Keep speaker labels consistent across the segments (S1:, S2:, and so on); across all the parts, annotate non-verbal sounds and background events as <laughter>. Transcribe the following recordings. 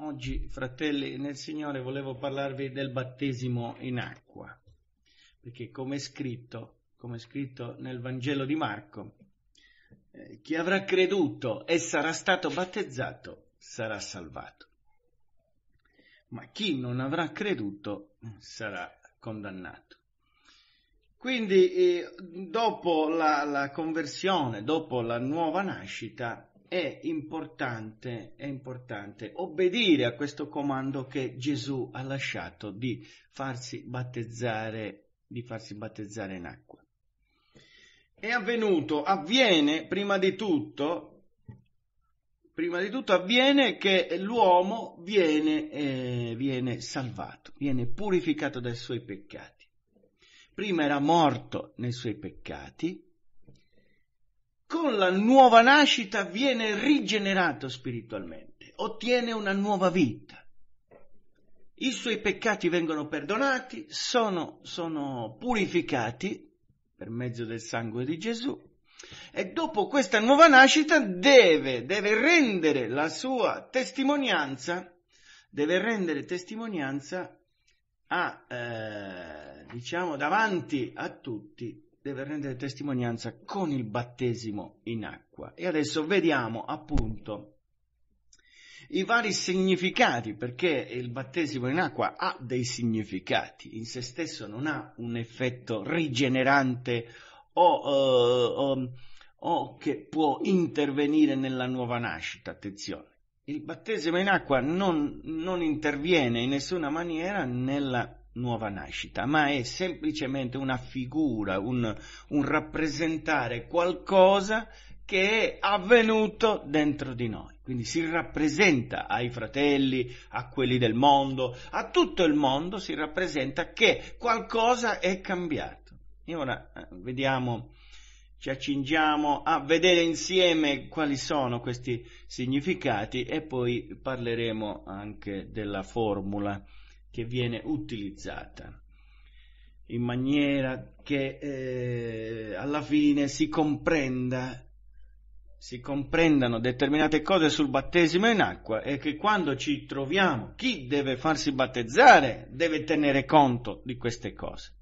S1: Oggi, fratelli, nel Signore volevo parlarvi del battesimo in acqua, perché come è scritto, come è scritto nel Vangelo di Marco, eh, chi avrà creduto e sarà stato battezzato sarà salvato, ma chi non avrà creduto sarà condannato. Quindi eh, dopo la, la conversione, dopo la nuova nascita, è importante, è importante obbedire a questo comando che Gesù ha lasciato di farsi battezzare, di farsi battezzare in acqua. È avvenuto, avviene prima di tutto, prima di tutto avviene che l'uomo viene, eh, viene salvato, viene purificato dai suoi peccati. Prima era morto nei suoi peccati, con la nuova nascita viene rigenerato spiritualmente, ottiene una nuova vita. I suoi peccati vengono perdonati, sono, sono purificati per mezzo del sangue di Gesù e dopo questa nuova nascita deve, deve rendere la sua testimonianza, deve rendere testimonianza a, eh, diciamo, davanti a tutti deve rendere testimonianza con il battesimo in acqua. E adesso vediamo appunto i vari significati, perché il battesimo in acqua ha dei significati, in se stesso non ha un effetto rigenerante o, eh, o, o che può intervenire nella nuova nascita, attenzione. Il battesimo in acqua non, non interviene in nessuna maniera nella nuova nascita, ma è semplicemente una figura, un, un rappresentare qualcosa che è avvenuto dentro di noi. Quindi si rappresenta ai fratelli, a quelli del mondo, a tutto il mondo si rappresenta che qualcosa è cambiato. E ora eh, vediamo, ci accingiamo a vedere insieme quali sono questi significati e poi parleremo anche della formula che viene utilizzata in maniera che eh, alla fine si comprenda si comprendano determinate cose sul battesimo in acqua e che quando ci troviamo chi deve farsi battezzare deve tenere conto di queste cose.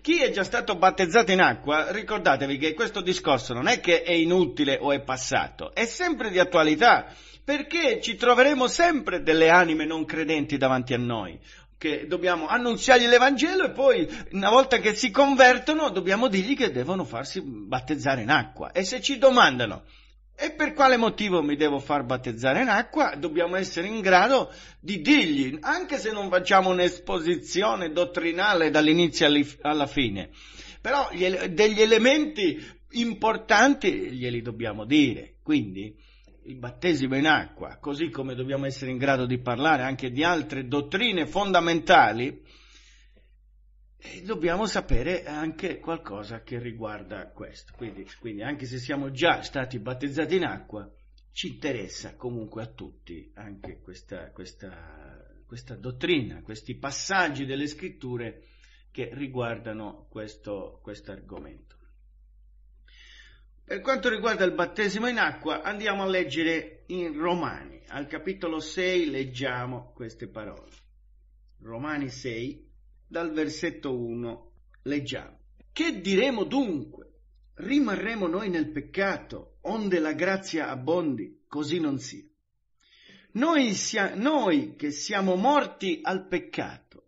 S1: Chi è già stato battezzato in acqua, ricordatevi che questo discorso non è che è inutile o è passato, è sempre di attualità, perché ci troveremo sempre delle anime non credenti davanti a noi che dobbiamo annunziargli l'Evangelo e poi una volta che si convertono dobbiamo dirgli che devono farsi battezzare in acqua. E se ci domandano e per quale motivo mi devo far battezzare in acqua, dobbiamo essere in grado di dirgli, anche se non facciamo un'esposizione dottrinale dall'inizio alla fine, però degli elementi importanti glieli dobbiamo dire. Quindi il battesimo in acqua, così come dobbiamo essere in grado di parlare anche di altre dottrine fondamentali, dobbiamo sapere anche qualcosa che riguarda questo. Quindi, quindi, anche se siamo già stati battezzati in acqua, ci interessa comunque a tutti anche questa, questa, questa dottrina, questi passaggi delle scritture che riguardano questo argomento. Per quanto riguarda il battesimo in acqua, andiamo a leggere in Romani, al capitolo 6 leggiamo queste parole. Romani 6, dal versetto 1 leggiamo. Che diremo dunque? Rimarremo noi nel peccato, onde la grazia abbondi, così non sia. Noi, sia, noi che siamo morti al peccato,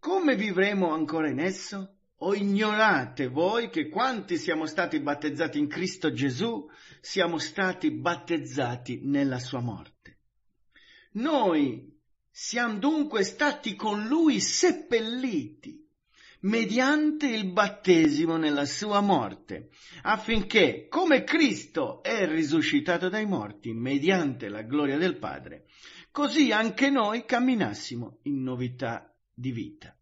S1: come vivremo ancora in esso? O ignorate voi che quanti siamo stati battezzati in Cristo Gesù, siamo stati battezzati nella sua morte. Noi siamo dunque stati con lui seppelliti mediante il battesimo nella sua morte, affinché, come Cristo è risuscitato dai morti mediante la gloria del Padre, così anche noi camminassimo in novità di vita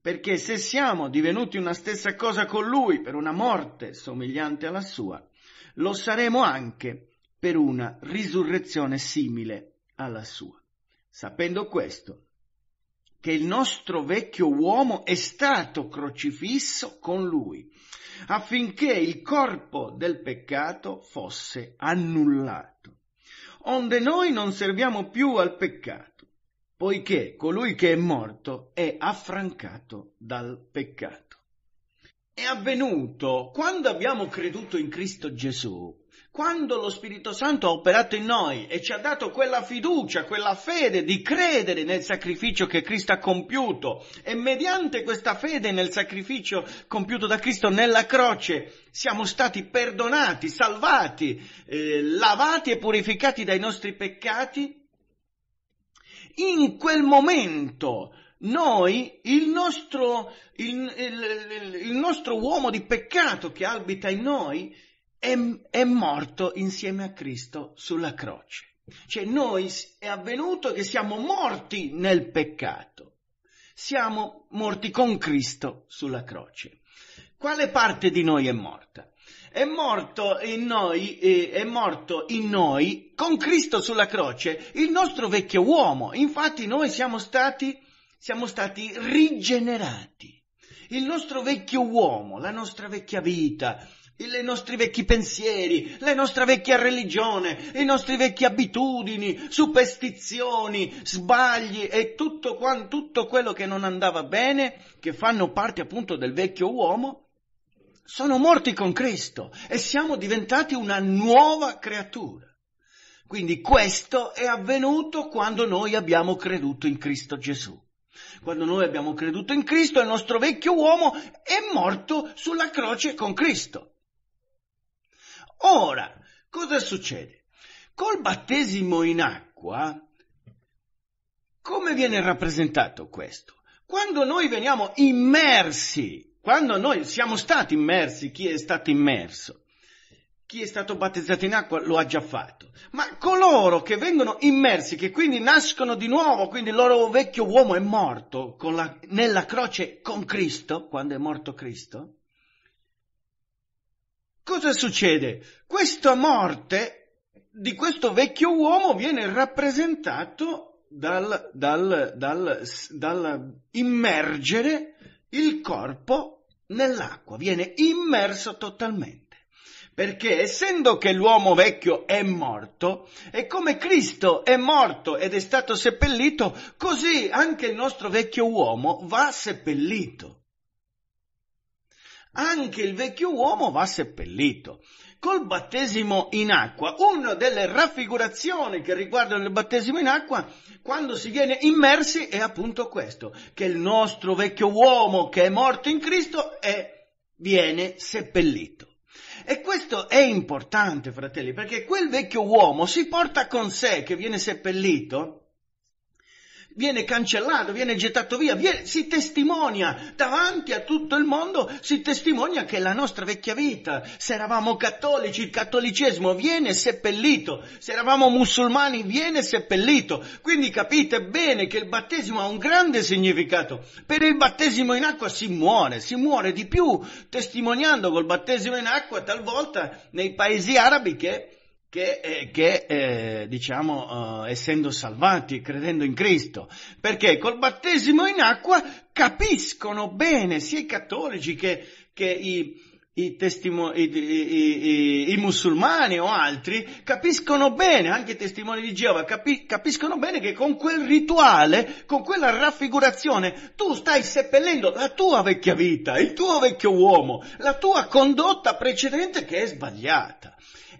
S1: perché se siamo divenuti una stessa cosa con lui per una morte somigliante alla sua, lo saremo anche per una risurrezione simile alla sua. Sapendo questo, che il nostro vecchio uomo è stato crocifisso con lui, affinché il corpo del peccato fosse annullato, onde noi non serviamo più al peccato poiché colui che è morto è affrancato dal peccato. È avvenuto quando abbiamo creduto in Cristo Gesù, quando lo Spirito Santo ha operato in noi e ci ha dato quella fiducia, quella fede di credere nel sacrificio che Cristo ha compiuto e mediante questa fede nel sacrificio compiuto da Cristo nella croce siamo stati perdonati, salvati, eh, lavati e purificati dai nostri peccati, in quel momento noi, il nostro, il, il, il nostro uomo di peccato che abita in noi, è, è morto insieme a Cristo sulla croce. Cioè noi è avvenuto che siamo morti nel peccato, siamo morti con Cristo sulla croce. Quale parte di noi è morta? è morto in noi, eh, è morto in noi con Cristo sulla croce il nostro vecchio uomo. Infatti noi siamo stati, siamo stati rigenerati. Il nostro vecchio uomo, la nostra vecchia vita, i nostri vecchi pensieri, la nostra vecchia religione, le nostre vecchie abitudini, superstizioni, sbagli e tutto, tutto quello che non andava bene, che fanno parte appunto del vecchio uomo, sono morti con Cristo e siamo diventati una nuova creatura. Quindi questo è avvenuto quando noi abbiamo creduto in Cristo Gesù. Quando noi abbiamo creduto in Cristo, il nostro vecchio uomo è morto sulla croce con Cristo. Ora, cosa succede? Col battesimo in acqua, come viene rappresentato questo? Quando noi veniamo immersi quando noi siamo stati immersi, chi è stato immerso? Chi è stato battezzato in acqua lo ha già fatto. Ma coloro che vengono immersi, che quindi nascono di nuovo, quindi il loro vecchio uomo è morto la, nella croce con Cristo, quando è morto Cristo, cosa succede? Questa morte di questo vecchio uomo viene rappresentato dal, dal, dal, dal immergere il corpo nell'acqua, viene immerso totalmente. Perché essendo che l'uomo vecchio è morto, e come Cristo è morto ed è stato seppellito, così anche il nostro vecchio uomo va seppellito. Anche il vecchio uomo va seppellito col battesimo in acqua, una delle raffigurazioni che riguardano il battesimo in acqua, quando si viene immersi, è appunto questo, che il nostro vecchio uomo che è morto in Cristo è, viene seppellito. E questo è importante, fratelli, perché quel vecchio uomo si porta con sé, che viene seppellito, viene cancellato, viene gettato via, viene, si testimonia davanti a tutto il mondo, si testimonia che la nostra vecchia vita, se eravamo cattolici, il cattolicesimo viene seppellito, se eravamo musulmani viene seppellito. Quindi capite bene che il battesimo ha un grande significato. Per il battesimo in acqua si muore, si muore di più testimoniando col battesimo in acqua talvolta nei paesi arabi che che, eh, che eh, diciamo, eh, essendo salvati credendo in Cristo, perché col battesimo in acqua capiscono bene sia i cattolici che, che i, i, testimo- i, i, i, musulmani o altri capiscono bene, anche i testimoni di Geova, capi- capiscono bene che con quel rituale, con quella raffigurazione, tu stai seppellendo la tua vecchia vita, il tuo vecchio uomo, la tua condotta precedente che è sbagliata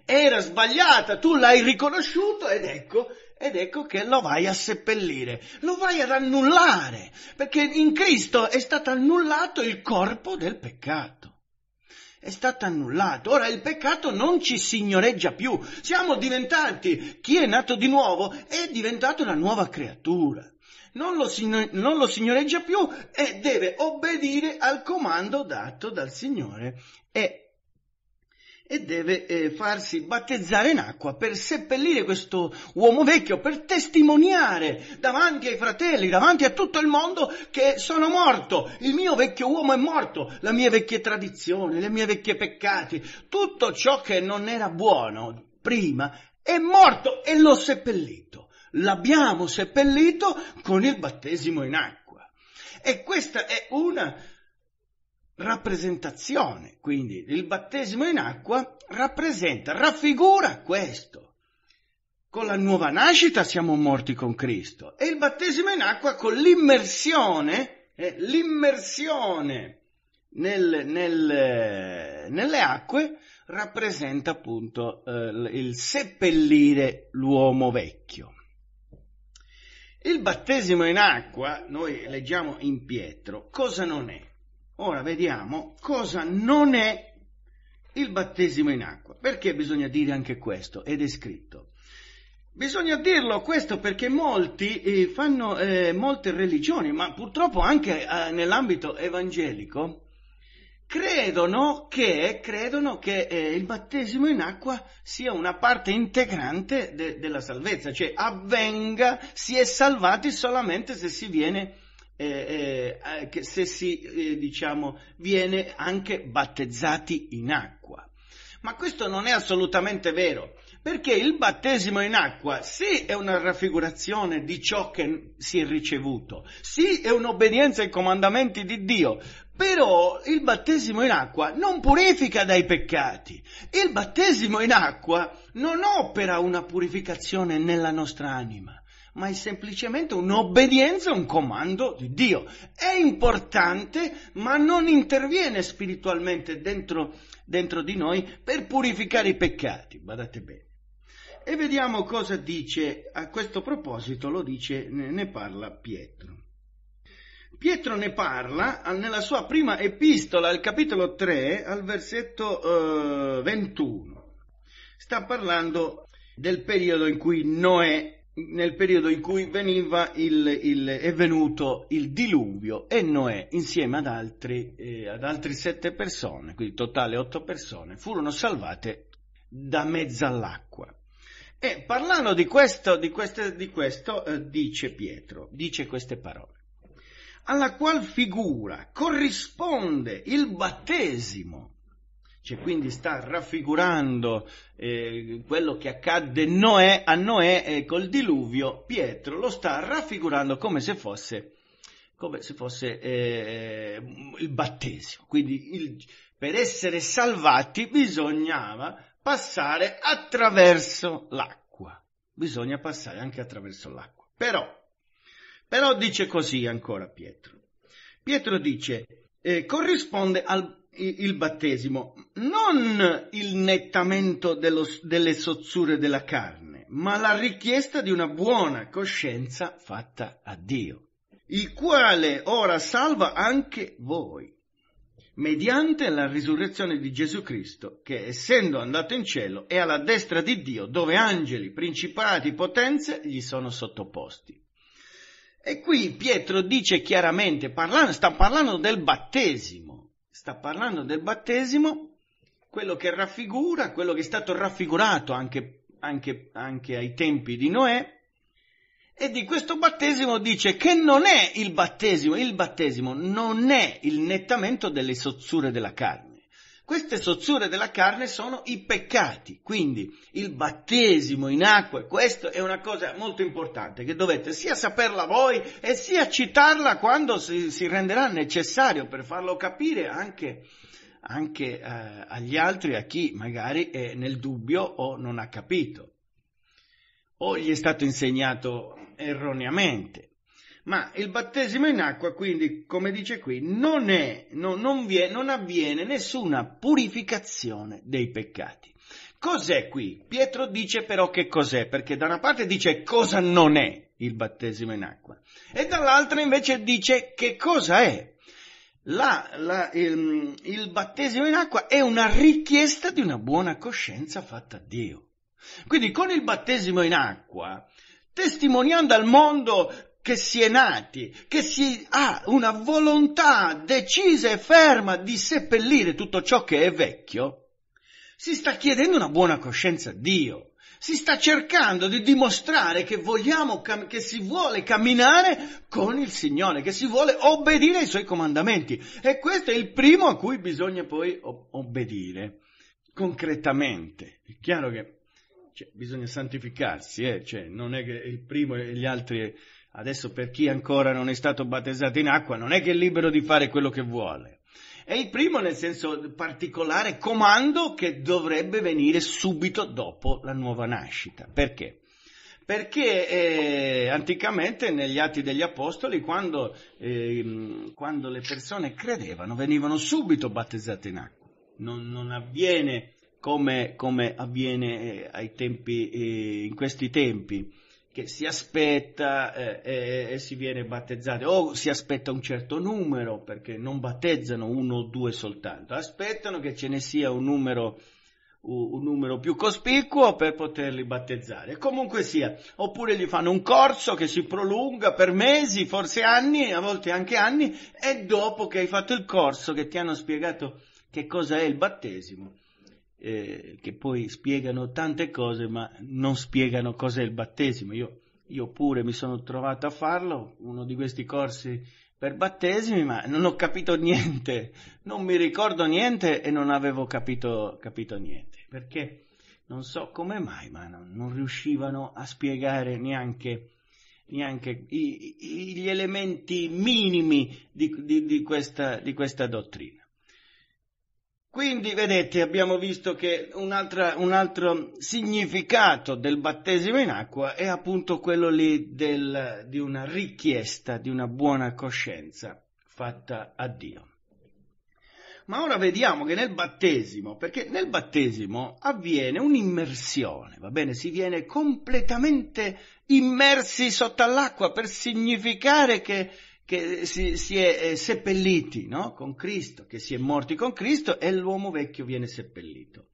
S1: era sbagliata, tu l'hai riconosciuto ed ecco, ed ecco che lo vai a seppellire, lo vai ad annullare, perché in Cristo è stato annullato il corpo del peccato. È stato annullato. Ora il peccato non ci signoreggia più. Siamo diventati, chi è nato di nuovo è diventato una nuova creatura. Non lo, signo, non lo, signoreggia più e deve obbedire al comando dato dal Signore e e deve eh, farsi battezzare in acqua per seppellire questo uomo vecchio, per testimoniare davanti ai fratelli, davanti a tutto il mondo che sono morto, il mio vecchio uomo è morto, le mie vecchie tradizioni, le mie vecchie peccati, tutto ciò che non era buono prima è morto e l'ho seppellito. L'abbiamo seppellito con il battesimo in acqua. E questa è una rappresentazione. Quindi il battesimo in acqua rappresenta, raffigura questo. Con la nuova nascita siamo morti con Cristo e il battesimo in acqua con l'immersione, eh, l'immersione nel, nel, nelle acque rappresenta appunto eh, il seppellire l'uomo vecchio. Il battesimo in acqua, noi leggiamo in Pietro, cosa non è? Ora vediamo cosa non è il battesimo in acqua. Perché bisogna dire anche questo? Ed è scritto. Bisogna dirlo questo perché molti eh, fanno eh, molte religioni, ma purtroppo anche eh, nell'ambito evangelico, credono che, credono che eh, il battesimo in acqua sia una parte integrante de- della salvezza, cioè avvenga, si è salvati solamente se si viene eh, eh, eh, che se si eh, diciamo, viene anche battezzati in acqua. Ma questo non è assolutamente vero, perché il battesimo in acqua sì è una raffigurazione di ciò che si è ricevuto, sì è un'obbedienza ai comandamenti di Dio, però il battesimo in acqua non purifica dai peccati. Il battesimo in acqua non opera una purificazione nella nostra anima ma è semplicemente un'obbedienza a un comando di Dio. È importante, ma non interviene spiritualmente dentro, dentro di noi per purificare i peccati, Guardate bene. E vediamo cosa dice, a questo proposito lo dice, ne parla Pietro. Pietro ne parla nella sua prima epistola, al capitolo 3, al versetto eh, 21. Sta parlando del periodo in cui Noè nel periodo in cui veniva il, il, è venuto il diluvio e Noè insieme ad altri, eh, ad altri sette persone, quindi totale otto persone, furono salvate da mezzo all'acqua. E parlando di questo, di queste, di questo eh, dice Pietro, dice queste parole, alla qual figura corrisponde il battesimo cioè, quindi sta raffigurando eh, quello che accadde Noè, a Noè eh, col diluvio, Pietro lo sta raffigurando come se fosse, come se fosse eh, il battesimo. Quindi il, per essere salvati bisognava passare attraverso l'acqua, bisogna passare anche attraverso l'acqua. Però, però dice così ancora Pietro. Pietro dice, eh, corrisponde al il battesimo, non il nettamento dello, delle sozzure della carne, ma la richiesta di una buona coscienza fatta a Dio, il quale ora salva anche voi, mediante la risurrezione di Gesù Cristo, che essendo andato in cielo è alla destra di Dio, dove angeli, principati, potenze gli sono sottoposti. E qui Pietro dice chiaramente, parlando, sta parlando del battesimo sta parlando del battesimo, quello che raffigura, quello che è stato raffigurato anche, anche, anche ai tempi di Noè, e di questo battesimo dice che non è il battesimo, il battesimo non è il nettamento delle sozzure della carne. Queste sozzure della carne sono i peccati, quindi il battesimo in acqua, questo è una cosa molto importante che dovete sia saperla voi e sia citarla quando si, si renderà necessario per farlo capire anche, anche eh, agli altri, a chi magari è nel dubbio o non ha capito o gli è stato insegnato erroneamente. Ma il battesimo in acqua, quindi, come dice qui, non, è, no, non, vi non avviene nessuna purificazione dei peccati. Cos'è qui? Pietro dice però che cos'è, perché da una parte dice cosa non è il battesimo in acqua e dall'altra invece dice che cosa è. La, la, il, il battesimo in acqua è una richiesta di una buona coscienza fatta a Dio. Quindi con il battesimo in acqua, testimoniando al mondo che si è nati, che si ha una volontà decisa e ferma di seppellire tutto ciò che è vecchio, si sta chiedendo una buona coscienza a Dio. Si sta cercando di dimostrare che vogliamo, che si vuole camminare con il Signore, che si vuole obbedire ai Suoi comandamenti. E questo è il primo a cui bisogna poi obbedire concretamente. È chiaro che cioè, bisogna santificarsi, eh? cioè, non è che il primo e gli altri Adesso per chi ancora non è stato battezzato in acqua non è che è libero di fare quello che vuole. È il primo nel senso particolare comando che dovrebbe venire subito dopo la nuova nascita. Perché? Perché eh, anticamente negli Atti degli Apostoli, quando, eh, quando, le persone credevano, venivano subito battezzate in acqua. Non, non avviene come, come avviene eh, tempi, eh, in questi tempi che si aspetta eh, e, eh, e, si viene battezzati o si aspetta un certo numero perché non battezzano uno o due soltanto, aspettano che ce ne sia un numero, un numero più cospicuo per poterli battezzare, comunque sia, oppure gli fanno un corso che si prolunga per mesi, forse anni, a volte anche anni, e dopo che hai fatto il corso che ti hanno spiegato che cosa è il battesimo, eh, che poi spiegano tante cose ma non spiegano cos'è il battesimo. Io, io pure mi sono trovato a farlo, uno di questi corsi per battesimi, ma non ho capito niente, non mi ricordo niente e non avevo capito, capito niente, perché non so come mai, ma non, non riuscivano a spiegare neanche, neanche gli elementi minimi di, di, di, questa, di questa dottrina. Quindi vedete, abbiamo visto che un, un altro significato del battesimo in acqua è appunto quello lì del, di una richiesta, di una buona coscienza fatta a Dio. Ma ora vediamo che nel battesimo, perché nel battesimo avviene un'immersione, va bene? Si viene completamente immersi sotto all'acqua per significare che che si, si è eh, seppelliti no? con Cristo, che si è morti con Cristo e l'uomo vecchio viene seppellito.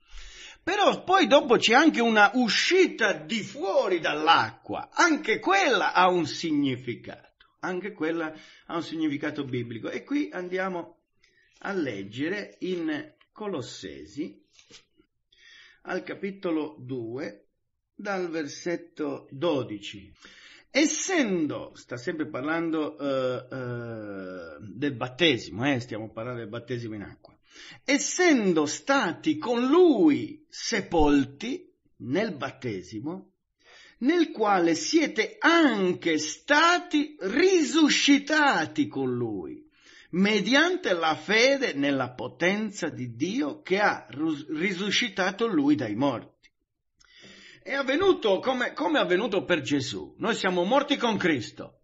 S1: Però poi dopo c'è anche una uscita di fuori dall'acqua, anche quella ha un significato, anche quella ha un significato biblico. E qui andiamo a leggere in Colossesi al capitolo 2 dal versetto 12 essendo, sta sempre parlando uh, uh, del battesimo, eh, stiamo parlando del battesimo in acqua, essendo stati con lui sepolti nel battesimo, nel quale siete anche stati risuscitati con lui, mediante la fede nella potenza di Dio che ha risuscitato lui dai morti è avvenuto come, come è avvenuto per Gesù. Noi siamo morti con Cristo.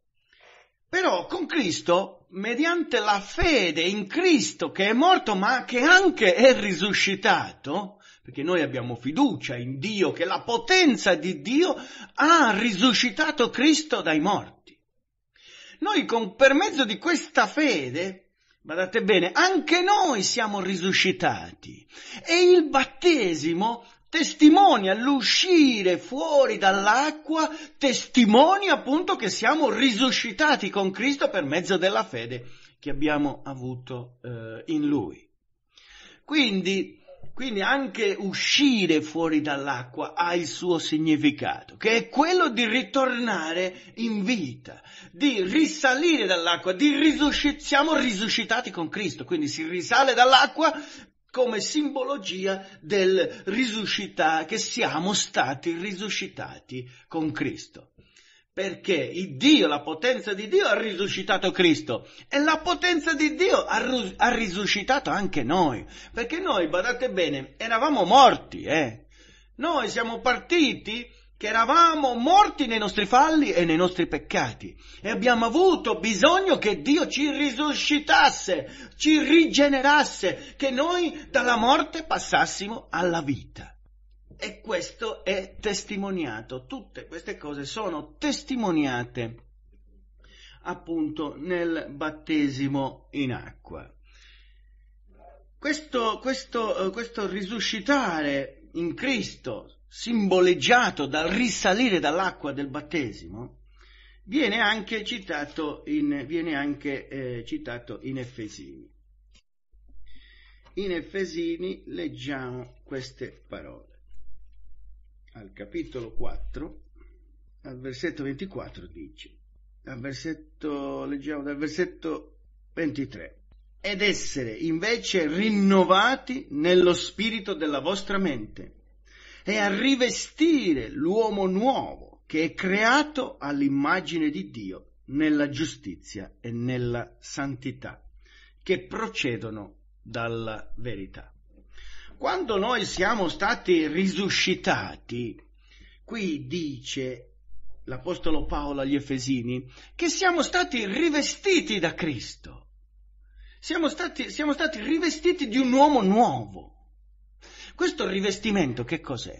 S1: Però con Cristo, mediante la fede in Cristo che è morto ma che anche è risuscitato, perché noi abbiamo fiducia in Dio, che la potenza di Dio ha risuscitato Cristo dai morti. Noi con, per mezzo di questa fede guardate bene, anche noi siamo risuscitati e il battesimo testimonia l'uscire fuori dall'acqua, testimonia appunto che siamo risuscitati con Cristo per mezzo della fede che abbiamo avuto eh, in Lui. Quindi, quindi anche uscire fuori dall'acqua ha il suo significato, che è quello di ritornare in vita, di risalire dall'acqua, di risuscitare. siamo risuscitati con Cristo, quindi si risale dall'acqua come simbologia del risuscitare, che siamo stati risuscitati con Cristo. Perché il Dio, la potenza di Dio ha risuscitato Cristo e la potenza di Dio ha, ha risuscitato anche noi. Perché noi, badate bene, eravamo morti, eh? Noi siamo partiti che eravamo morti nei nostri falli e nei nostri peccati e abbiamo avuto bisogno che Dio ci risuscitasse, ci rigenerasse, che noi dalla morte passassimo alla vita. E questo è testimoniato, tutte queste cose sono testimoniate appunto nel battesimo in acqua. Questo, questo, eh, questo risuscitare in Cristo simboleggiato dal risalire dall'acqua del battesimo, viene anche citato in, viene anche, eh, citato in Efesini. In Efesini leggiamo queste parole. Al capitolo 4, al versetto 24 dice, al versetto, leggiamo dal versetto 23, ed essere invece rinnovati nello spirito della vostra mente e a rivestire l'uomo nuovo che è creato all'immagine di Dio nella giustizia e nella santità che procedono dalla verità. Quando noi siamo stati risuscitati, qui dice l'Apostolo Paolo agli Efesini che siamo stati rivestiti da Cristo, siamo stati, siamo stati rivestiti di un uomo nuovo questo rivestimento che cos'è?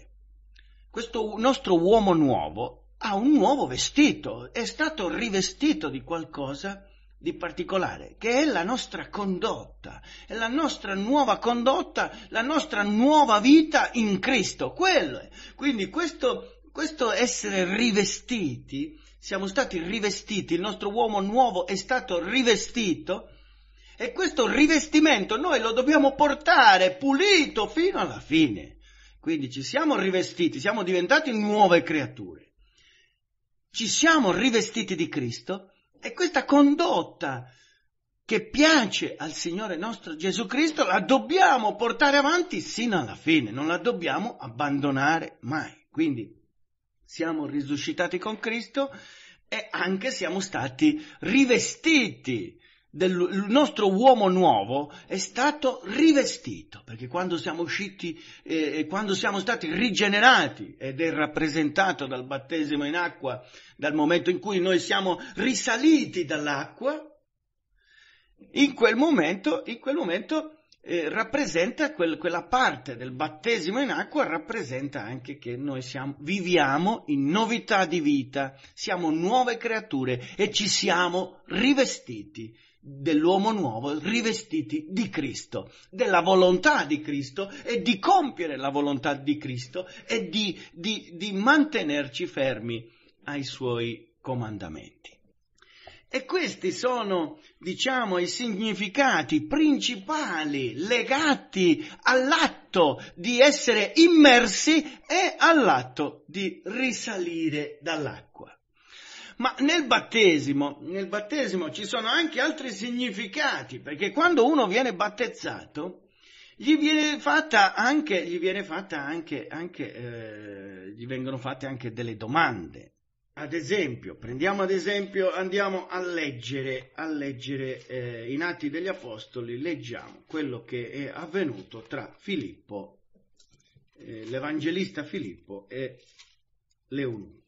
S1: Questo nostro uomo nuovo ha un nuovo vestito, è stato rivestito di qualcosa di particolare, che è la nostra condotta, è la nostra nuova condotta, la nostra nuova vita in Cristo. Quello è. Quindi questo, questo essere rivestiti, siamo stati rivestiti, il nostro uomo nuovo è stato rivestito e questo rivestimento noi lo dobbiamo portare pulito fino alla fine. Quindi ci siamo rivestiti, siamo diventati nuove creature. Ci siamo rivestiti di Cristo e questa condotta che piace al Signore nostro Gesù Cristo la dobbiamo portare avanti sino alla fine, non la dobbiamo abbandonare mai. Quindi siamo risuscitati con Cristo e anche siamo stati rivestiti del nostro uomo nuovo è stato rivestito, perché quando siamo usciti, eh, eh, quando siamo stati rigenerati ed è rappresentato dal battesimo in acqua, dal momento in cui noi siamo risaliti dall'acqua, in quel momento, in quel momento eh, rappresenta quel, quella parte del battesimo in acqua, rappresenta anche che noi siamo, viviamo in novità di vita, siamo nuove creature e ci siamo rivestiti dell'uomo nuovo rivestiti di Cristo, della volontà di Cristo e di compiere la volontà di Cristo e di, di, di mantenerci fermi ai suoi comandamenti. E questi sono, diciamo, i significati principali legati all'atto di essere immersi e all'atto di risalire dall'acqua. Ma nel battesimo, nel battesimo ci sono anche altri significati, perché quando uno viene battezzato, gli viene fatta anche, gli, viene fatta anche, anche eh, gli vengono fatte anche delle domande. Ad esempio, prendiamo ad esempio, andiamo a leggere, a leggere eh, in Atti degli Apostoli, leggiamo quello che è avvenuto tra Filippo, eh, l'evangelista Filippo e Leonuco.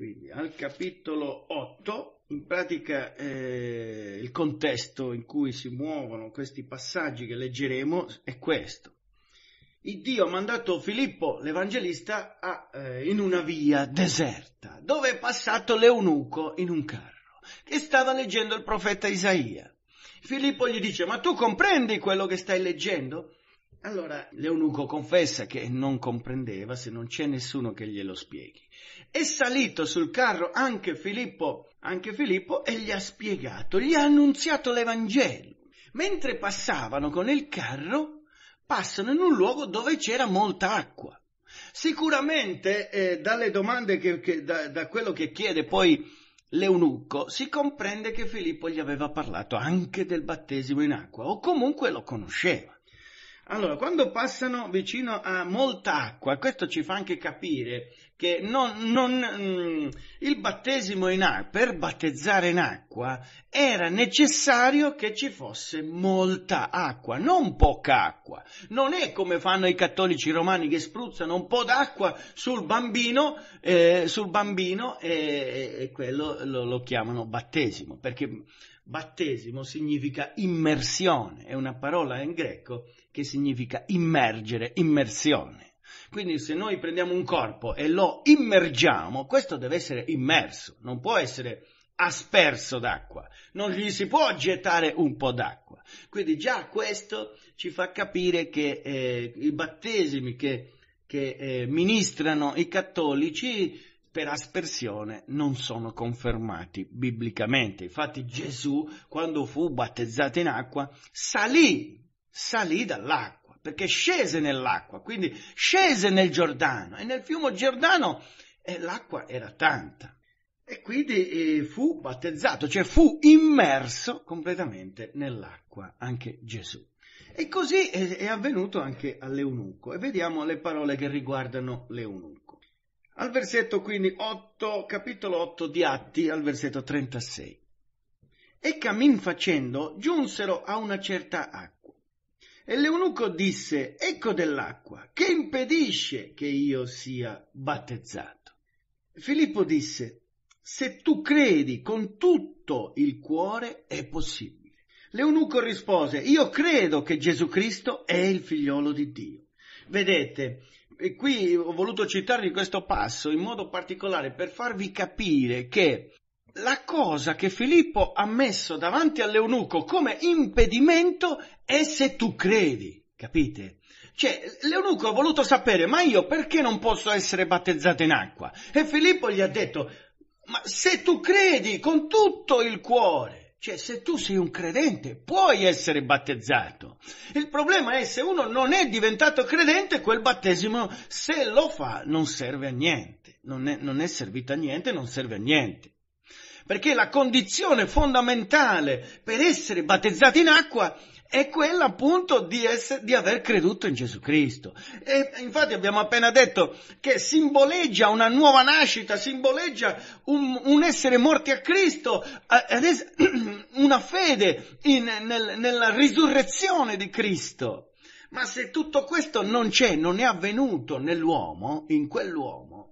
S1: Quindi al capitolo 8, in pratica eh, il contesto in cui si muovono questi passaggi che leggeremo è questo. Il Dio ha mandato Filippo l'Evangelista a, eh, in una via deserta, dove è passato l'eunuco in un carro, che stava leggendo il profeta Isaia. Filippo gli dice, ma tu comprendi quello che stai leggendo? Allora l'eunuco confessa che non comprendeva se non c'è nessuno che glielo spieghi. È salito sul carro anche Filippo, anche Filippo e gli ha spiegato, gli ha annunziato l'Evangelo. Mentre passavano con il carro, passano in un luogo dove c'era molta acqua. Sicuramente eh, dalle domande, che, che, da, da, quello che chiede poi l'eunuco, si comprende che Filippo gli aveva parlato anche del battesimo in acqua, o comunque lo conosceva. Allora, quando passano vicino a molta acqua, questo ci fa anche capire che non, non, mm, il battesimo in acqua, per battezzare in acqua era necessario che ci fosse molta acqua, non poca acqua. Non è come fanno i cattolici romani che spruzzano un po' d'acqua sul bambino, eh, sul bambino e, e quello lo, lo chiamano battesimo, perché battesimo significa immersione, è una parola in greco che significa immergere, immersione. Quindi se noi prendiamo un corpo e lo immergiamo, questo deve essere immerso, non può essere asperso d'acqua, non gli si può gettare un po' d'acqua. Quindi già questo ci fa capire che eh, i battesimi che, che eh, ministrano i cattolici per aspersione non sono confermati biblicamente. Infatti Gesù, quando fu battezzato in acqua, salì, salì dall'acqua perché scese nell'acqua, quindi scese nel Giordano e nel fiume Giordano eh, l'acqua era tanta. E quindi eh, fu battezzato, cioè fu immerso completamente nell'acqua anche Gesù. E così è, è avvenuto anche all'Eunuco. E vediamo le parole che riguardano l'Eunuco. Al versetto quindi 8, capitolo 8 di Atti, al versetto 36. E cammin facendo giunsero a una certa acqua e l'eunuco disse, ecco dell'acqua, che impedisce che io sia battezzato? Filippo disse, se tu credi con tutto il cuore è possibile. L'eunuco rispose, io credo che Gesù Cristo è il figliolo di Dio. Vedete, qui ho voluto citarvi questo passo in modo particolare per farvi capire che la cosa che Filippo ha messo davanti all'eunuco come impedimento è se tu credi, capite? Cioè, l'eunuco ha voluto sapere, ma io perché non posso essere battezzato in acqua? E Filippo gli ha detto, ma se tu credi con tutto il cuore, cioè se tu sei un credente, puoi essere battezzato. Il problema è se uno non è diventato credente, quel battesimo, se lo fa, non serve a niente. non è, non è servito a niente, non serve a niente perché la condizione fondamentale per essere battezzati in acqua è quella appunto di, essere, di aver creduto in Gesù Cristo. E infatti abbiamo appena detto che simboleggia una nuova nascita, simboleggia un, un essere morti a Cristo, <clears throat> una fede in, nel, nella risurrezione di Cristo. Ma se tutto questo non c'è, non è avvenuto nell'uomo, in quell'uomo,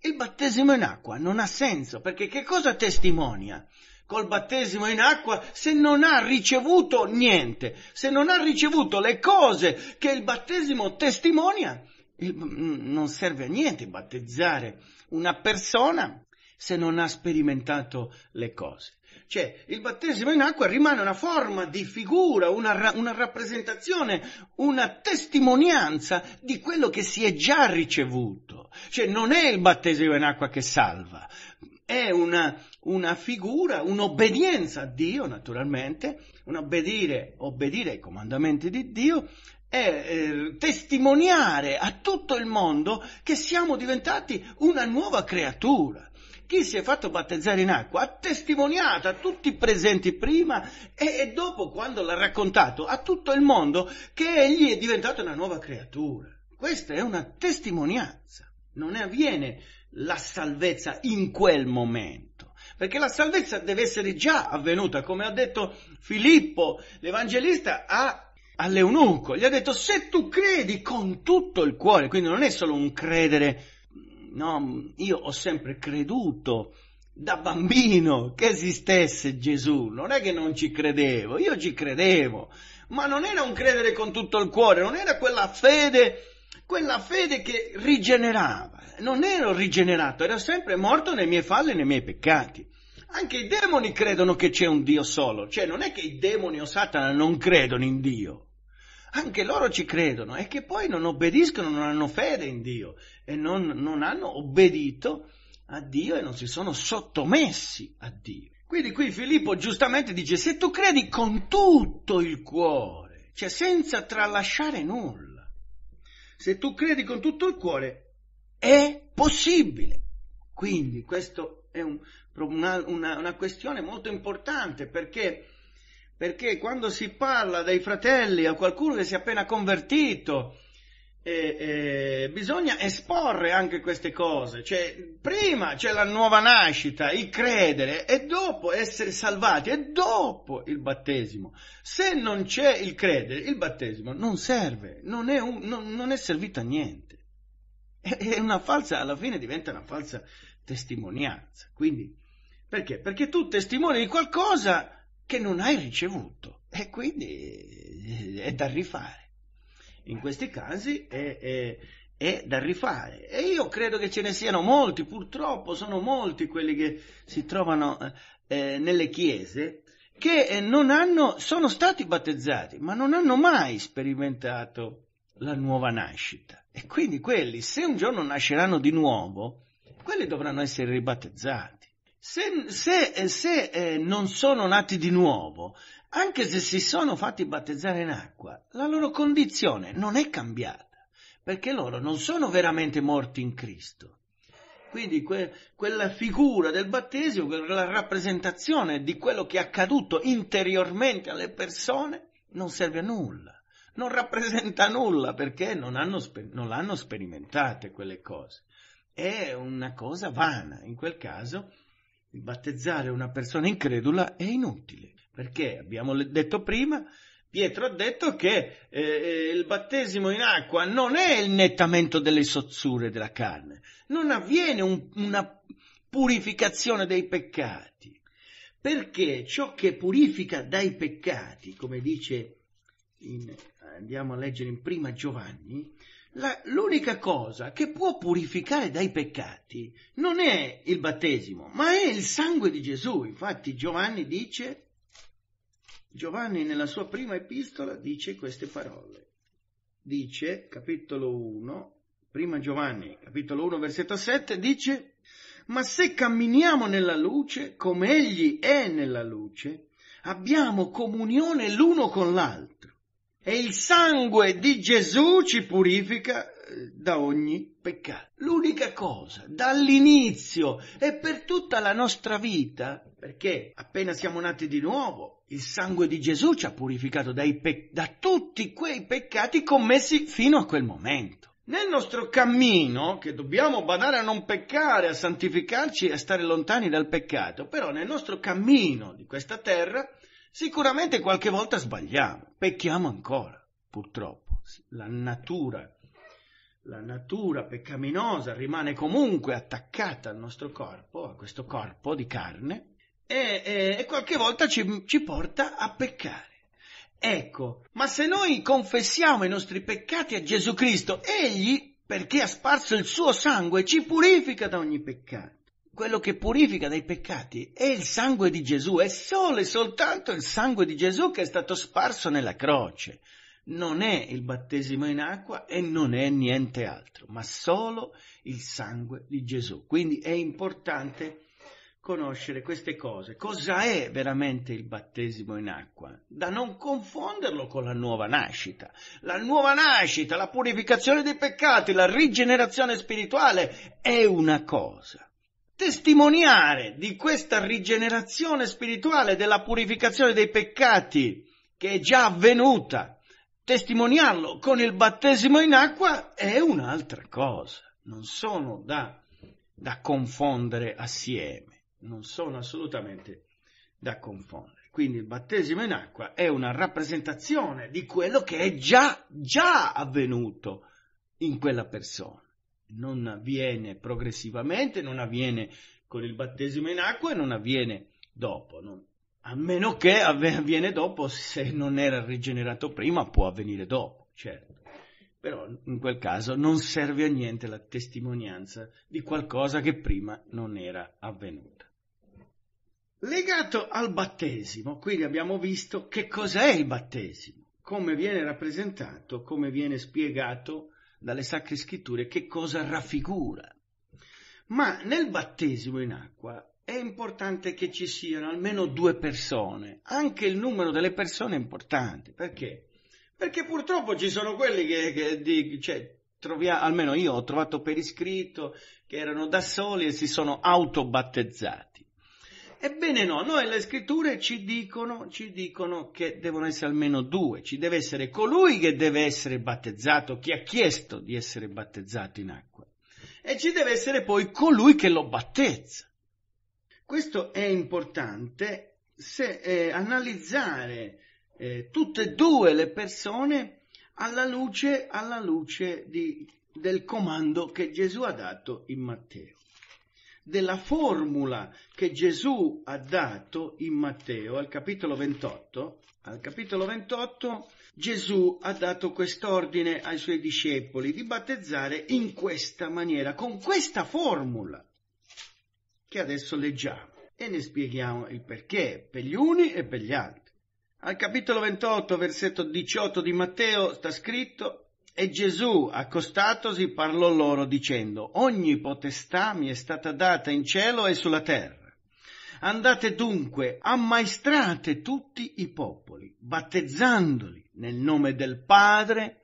S1: il battesimo in acqua non ha senso perché che cosa testimonia? Col battesimo in acqua se non ha ricevuto niente, se non ha ricevuto le cose che il battesimo testimonia, il, mm, non serve a niente battezzare una persona se non ha sperimentato le cose. Cioè, il battesimo in acqua rimane una forma di figura, una, ra- una rappresentazione, una testimonianza di quello che si è già ricevuto. Cioè, non è il battesimo in acqua che salva, è una, una figura, un'obbedienza a Dio, naturalmente, un obbedire, obbedire ai comandamenti di Dio, è eh, testimoniare a tutto il mondo che siamo diventati una nuova creatura chi si è fatto battezzare in acqua ha testimoniato a tutti i presenti prima e, e dopo quando l'ha raccontato a tutto il mondo che egli è diventato una nuova creatura. Questa è una testimonianza. Non avviene la salvezza in quel momento, perché la salvezza deve essere già avvenuta, come ha detto Filippo, l'evangelista, a, all'eunuco. Gli ha detto, se tu credi con tutto il cuore, quindi non è solo un credere no, io ho sempre creduto da bambino che esistesse Gesù, non è che non ci credevo, io ci credevo, ma non era un credere con tutto il cuore, non era quella fede, quella fede che rigenerava, non ero rigenerato, ero sempre morto nei miei falli e nei miei peccati. Anche i demoni credono che c'è un Dio solo, cioè non è che i demoni o Satana non credono in Dio, anche loro ci credono e che poi non obbediscono, non hanno fede in Dio e non, non hanno obbedito a Dio e non si sono sottomessi a Dio. Quindi qui Filippo giustamente dice, se tu credi con tutto il cuore, cioè senza tralasciare nulla, se tu credi con tutto il cuore, è possibile. Quindi questa è un, una, una, una, questione molto importante perché, perché quando si parla dei fratelli a qualcuno che si è appena convertito, eh, eh, bisogna esporre anche queste cose, cioè prima c'è la nuova nascita, il credere e dopo essere salvati e dopo il battesimo. Se non c'è il credere, il battesimo non serve, non è, un, non, non è servito a niente. È una falsa, alla fine diventa una falsa testimonianza. Quindi, perché? Perché tu testimoni di qualcosa che non hai ricevuto e quindi è da rifare in questi casi è, è, è, da rifare. E io credo che ce ne siano molti, purtroppo sono molti quelli che si trovano eh, eh nelle chiese che eh, non hanno, sono stati battezzati, ma non hanno mai sperimentato la nuova nascita. E quindi quelli, se un giorno nasceranno di nuovo, quelli dovranno essere ribattezzati. Se, se, eh, se eh, non sono nati di nuovo, anche se si sono fatti battezzare in acqua, la loro condizione non è cambiata, perché loro non sono veramente morti in Cristo. Quindi que- quella figura del battesimo, quella rappresentazione di quello che è accaduto interiormente alle persone, non serve a nulla non rappresenta nulla perché non, hanno, non l'hanno sperimentate quelle cose. È una cosa vana, in quel caso battezzare una persona incredula è inutile. Perché abbiamo detto prima, Pietro ha detto che eh, eh, il battesimo in acqua non è il nettamento delle sozzure della carne, non avviene un, una purificazione dei peccati perché ciò che purifica dai peccati, come dice, in, andiamo a leggere in prima Giovanni, la, l'unica cosa che può purificare dai peccati non è il battesimo, ma è il sangue di Gesù. Infatti Giovanni dice, Giovanni nella sua prima epistola dice queste parole. Dice, capitolo 1, prima Giovanni, capitolo 1, versetto 7, dice, ma se camminiamo nella luce, come Egli è nella luce, abbiamo comunione l'uno con l'altro. E il sangue di Gesù ci purifica da ogni peccato. L'unica cosa, dall'inizio e per tutta la nostra vita, perché appena siamo nati di nuovo, il sangue di Gesù ci ha purificato pe- da tutti quei peccati commessi fino a quel momento. Nel nostro cammino, che dobbiamo badare a non peccare, a santificarci e a stare lontani dal peccato, però nel nostro cammino di questa terra, sicuramente qualche volta sbagliamo, pecchiamo ancora, purtroppo. La natura la natura peccaminosa rimane comunque attaccata al nostro corpo, a questo corpo di carne, e, e, e qualche volta ci, ci porta a peccare. Ecco, ma se noi confessiamo i nostri peccati a Gesù Cristo, Egli, perché ha sparso il suo sangue, ci purifica da ogni peccato. Quello che purifica dai peccati è il sangue di Gesù, è solo e soltanto il sangue di Gesù che è stato sparso nella croce non è il battesimo in acqua e non è niente altro, ma solo il sangue di Gesù. Quindi è importante conoscere queste cose. Cosa è veramente il battesimo in acqua? Da non confonderlo con la nuova nascita. La nuova nascita, la purificazione dei peccati, la rigenerazione spirituale è una cosa. Testimoniare di questa rigenerazione spirituale, della purificazione dei peccati che è già avvenuta testimoniarlo con il battesimo in acqua è un'altra cosa, non sono da, da confondere assieme, non sono assolutamente da confondere. Quindi il battesimo in acqua è una rappresentazione di quello che è già, già avvenuto in quella persona. Non avviene progressivamente, non avviene con il battesimo in acqua e non avviene dopo. Non, a meno che avviene dopo, se non era rigenerato prima può avvenire dopo, certo. Però in quel caso non serve a niente la testimonianza di qualcosa che prima non era avvenuta. Legato al battesimo, quindi abbiamo visto che cos'è il battesimo, come viene rappresentato, come viene spiegato dalle sacre scritture, che cosa raffigura. Ma nel battesimo in acqua è importante che ci siano almeno due persone. Anche il numero delle persone è importante. Perché? Perché purtroppo ci sono quelli che, che di, cioè, trovia, almeno io ho trovato per iscritto, che erano da soli e si sono autobattezzati. Ebbene no, noi le scritture ci dicono, ci dicono che devono essere almeno due, ci deve essere colui che deve essere battezzato, chi ha chiesto di essere battezzato in acqua, e ci deve essere poi colui che lo battezza. Questo è importante se eh, analizzare eh, tutte e due le persone alla luce, alla luce di, del comando che Gesù ha dato in Matteo, della formula che Gesù ha dato in Matteo al capitolo 28. Al capitolo 28 Gesù ha dato quest'ordine ai suoi discepoli di battezzare in questa maniera, con questa formula che adesso leggiamo e ne spieghiamo il perché per gli uni e per gli altri. Al capitolo 28, versetto 18 di Matteo sta scritto e Gesù, accostatosi, parlò loro dicendo Ogni potestà mi è stata data in cielo e sulla terra. Andate dunque, ammaestrate tutti i popoli, battezzandoli nel nome del Padre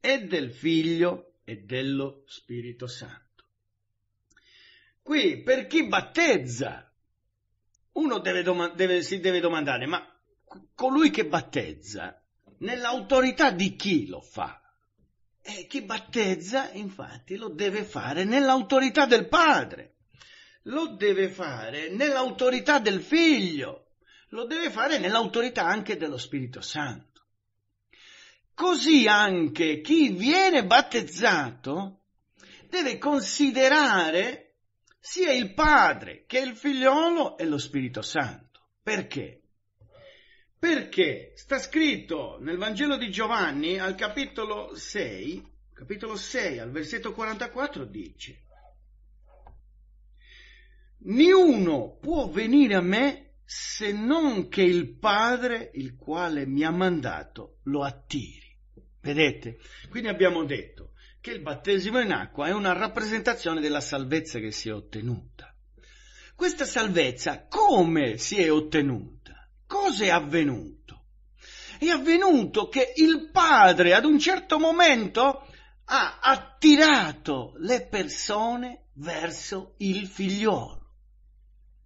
S1: e del Figlio e dello Spirito Santo. Qui per chi battezza, uno deve doma- deve, si deve domandare, ma colui che battezza, nell'autorità di chi lo fa? E chi battezza, infatti, lo deve fare nell'autorità del Padre, lo deve fare nell'autorità del Figlio, lo deve fare nell'autorità anche dello Spirito Santo. Così anche chi viene battezzato deve considerare sia il Padre che il Figliolo e lo Spirito Santo. Perché? Perché sta scritto nel Vangelo di Giovanni al capitolo 6, capitolo 6 al versetto 44 dice, Niuno può venire a me se non che il Padre, il quale mi ha mandato, lo attiri. Vedete? Quindi abbiamo detto, che il battesimo in acqua è una rappresentazione della salvezza che si è ottenuta. Questa salvezza come si è ottenuta? Cosa è avvenuto? È avvenuto che il Padre ad un certo momento ha attirato le persone verso il figliolo,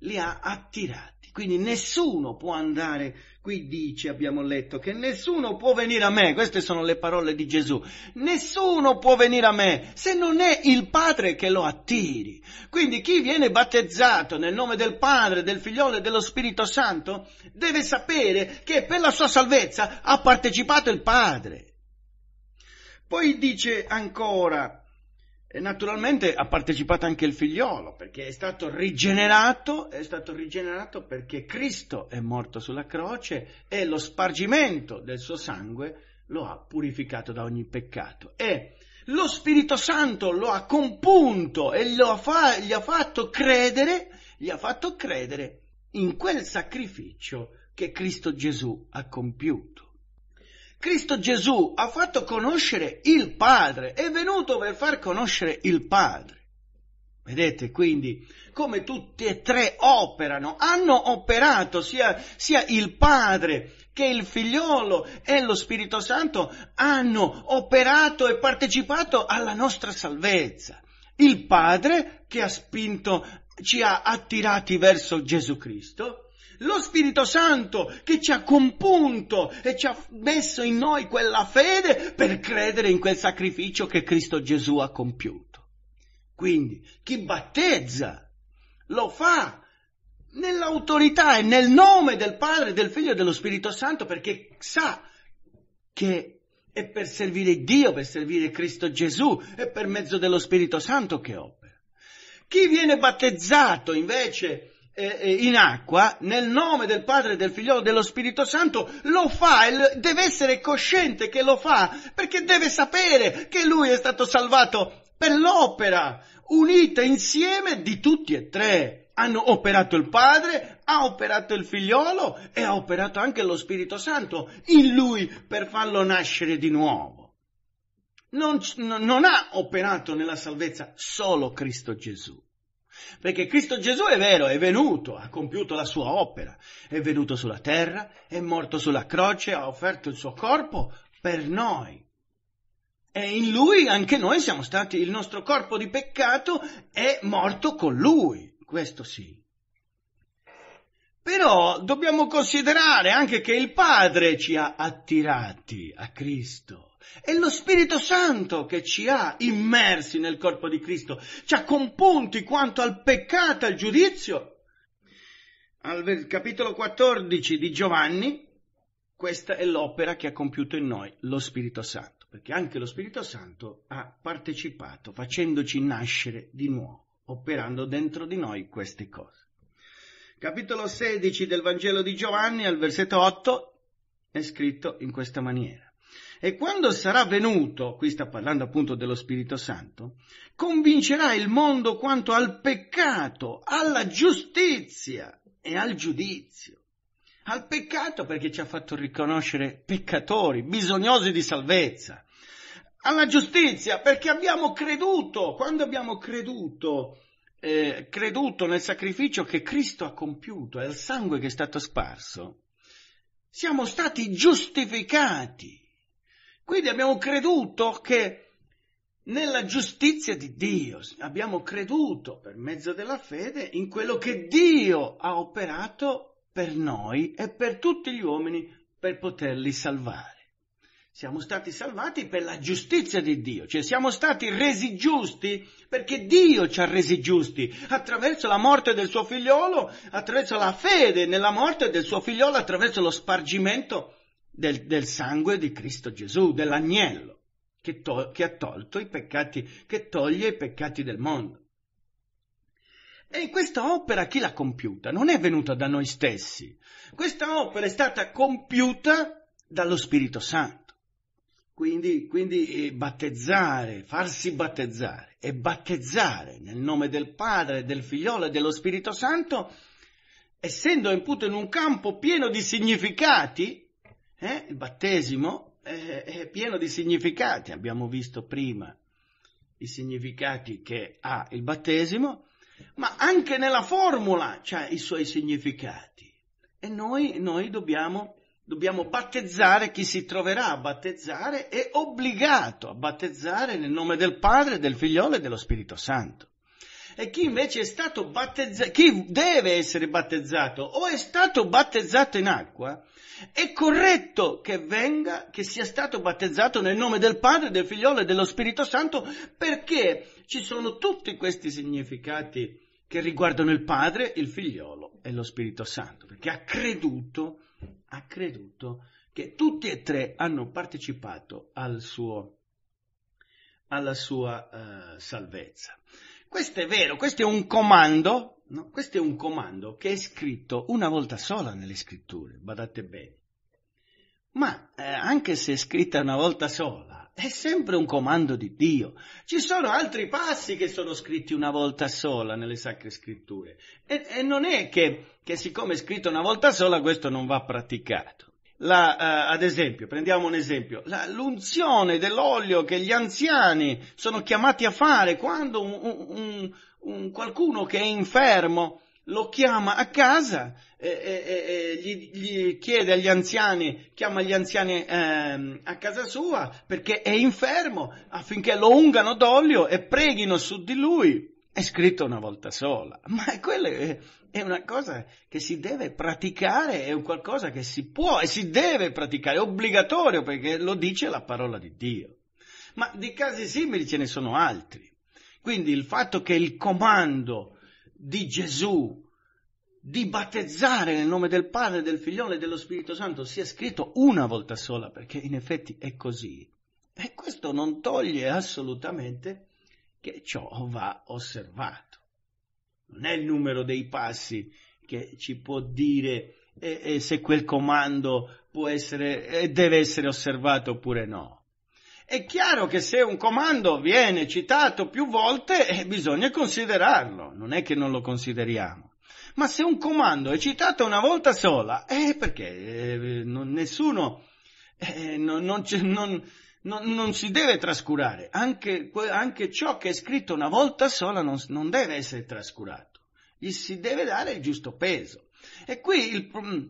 S1: li ha attirati. Quindi nessuno può andare, qui dice, abbiamo letto, che nessuno può venire a me, queste sono le parole di Gesù, nessuno può venire a me se non è il Padre che lo attiri. Quindi chi viene battezzato nel nome del Padre, del Figliolo e dello Spirito Santo deve sapere che per la sua salvezza ha partecipato il Padre. Poi dice ancora, e naturalmente ha partecipato anche il figliolo, perché è stato rigenerato, è stato rigenerato perché Cristo è morto sulla croce e lo spargimento del suo sangue lo ha purificato da ogni peccato. E lo Spirito Santo lo ha compunto e lo fa, gli ha fatto credere, gli ha fatto credere in quel sacrificio che Cristo Gesù ha compiuto. Cristo Gesù ha fatto conoscere il Padre, è venuto per far conoscere il Padre. Vedete quindi come tutti e tre operano, hanno operato sia, sia, il Padre che il Figliolo e lo Spirito Santo hanno operato e partecipato alla nostra salvezza. Il Padre che ha spinto, ci ha attirati verso Gesù Cristo lo Spirito Santo che ci ha compunto e ci ha messo in noi quella fede per credere in quel sacrificio che Cristo Gesù ha compiuto. Quindi chi battezza lo fa nell'autorità e nel nome del Padre, del Figlio e dello Spirito Santo perché sa che è per servire Dio, per servire Cristo Gesù e per mezzo dello Spirito Santo che opera. Chi viene battezzato invece eh, eh, in acqua nel nome del Padre, del Figlio, dello Spirito Santo, lo fa e deve essere cosciente che lo fa perché deve sapere che lui è stato salvato per l'opera unita insieme di tutti e tre. Hanno operato il Padre, ha operato il Figliolo e ha operato anche lo Spirito Santo in lui per farlo nascere di nuovo. non, non ha operato nella salvezza solo Cristo Gesù. Perché Cristo Gesù è vero, è venuto, ha compiuto la sua opera, è venuto sulla terra, è morto sulla croce, ha offerto il suo corpo per noi. E in lui anche noi siamo stati, il nostro corpo di peccato è morto con lui, questo sì. Però dobbiamo considerare anche che il Padre ci ha attirati a Cristo è lo Spirito Santo che ci ha immersi nel corpo di Cristo, ci ha compunti quanto al peccato, al giudizio. Al capitolo 14 di Giovanni, questa è l'opera che ha compiuto in noi lo Spirito Santo, perché anche lo Spirito Santo ha partecipato facendoci nascere di nuovo, operando dentro di noi queste cose. Capitolo 16 del Vangelo di Giovanni al versetto 8 è scritto in questa maniera e quando sarà venuto, qui sta parlando appunto dello Spirito Santo, convincerà il mondo quanto al peccato, alla giustizia e al giudizio. Al peccato perché ci ha fatto riconoscere peccatori, bisognosi di salvezza. Alla giustizia perché abbiamo creduto, quando abbiamo creduto, eh, creduto nel sacrificio che Cristo ha compiuto e al sangue che è stato sparso, siamo stati giustificati quindi abbiamo creduto che nella giustizia di Dio, abbiamo creduto per mezzo della fede in quello che Dio ha operato per noi e per tutti gli uomini per poterli salvare. Siamo stati salvati per la giustizia di Dio, cioè siamo stati resi giusti perché Dio ci ha resi giusti attraverso la morte del suo figliolo, attraverso la fede nella morte del suo figliolo, attraverso lo spargimento del, del sangue di Cristo Gesù, dell'agnello, che, to- che ha tolto i peccati, che toglie i peccati del mondo. E questa opera chi l'ha compiuta? Non è venuta da noi stessi. Questa opera è stata compiuta dallo Spirito Santo. Quindi, quindi, eh, battezzare, farsi battezzare e battezzare nel nome del Padre, del Figliolo e dello Spirito Santo, essendo imputo in un campo pieno di significati, eh, il battesimo eh, è pieno di significati, abbiamo visto prima i significati che ha il battesimo, ma anche nella formula c'ha i suoi significati. E noi, noi dobbiamo, dobbiamo battezzare chi si troverà a battezzare, è obbligato a battezzare nel nome del Padre, del Figliolo e dello Spirito Santo e chi invece è stato battezzato, chi deve essere battezzato o è stato battezzato in acqua, è corretto che venga, che sia stato battezzato nel nome del Padre, del Figliolo e dello Spirito Santo, perché ci sono tutti questi significati che riguardano il Padre, il Figliolo e lo Spirito Santo, perché ha creduto, ha creduto che tutti e tre hanno partecipato al suo, alla sua uh, salvezza. Questo è vero, questo è un comando No? Questo è un comando che è scritto una volta sola nelle scritture, badate bene. Ma eh, anche se è scritta una volta sola, è sempre un comando di Dio. Ci sono altri passi che sono scritti una volta sola nelle sacre scritture. E, e non è che, che siccome è scritto una volta sola questo non va praticato la, eh, ad esempio, prendiamo un esempio, la, l'unzione dell'olio che gli anziani sono chiamati a fare quando un, un, un, qualcuno che è infermo lo chiama a casa e, e, e gli, gli, chiede agli anziani, chiama gli anziani eh, a casa sua perché è infermo affinché lo ungano d'olio e preghino su di lui è scritto una volta sola, <laughs> ma quella è una cosa che si deve praticare, è un qualcosa che si può e si deve praticare, è obbligatorio perché lo dice la parola di Dio. Ma di casi simili ce ne sono altri. Quindi il fatto che il comando di Gesù di battezzare nel nome del Padre, del Figliolo e dello Spirito Santo sia scritto una volta sola, perché in effetti è così. E questo non toglie assolutamente che ciò va osservato. Non è il numero dei passi che ci può dire eh, eh, se quel comando può essere e eh, deve essere osservato oppure no. È chiaro che se un comando viene citato più volte eh, bisogna considerarlo, non è che non lo consideriamo. Ma se un comando è citato una volta sola, è eh, perché eh, non, nessuno non, non, non, non si deve trascurare, anche, anche, ciò che è scritto una volta sola non, non, deve essere trascurato, gli si deve dare il giusto peso. E qui il, mm,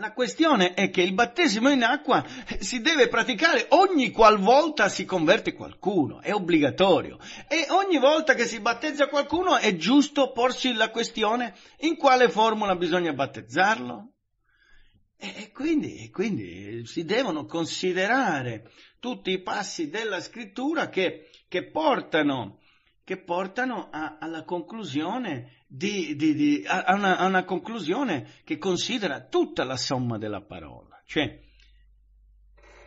S1: la questione è che il battesimo in acqua eh, si deve praticare ogni qualvolta si converte qualcuno, è obbligatorio. E ogni volta che si battezza qualcuno è giusto porsi la questione in quale formula bisogna battezzarlo, e quindi, e quindi, eh, si devono considerare tutti i passi della scrittura che, che portano, che portano a, alla conclusione di, di, di, a, una, a, una, conclusione che considera tutta la somma della parola, cioè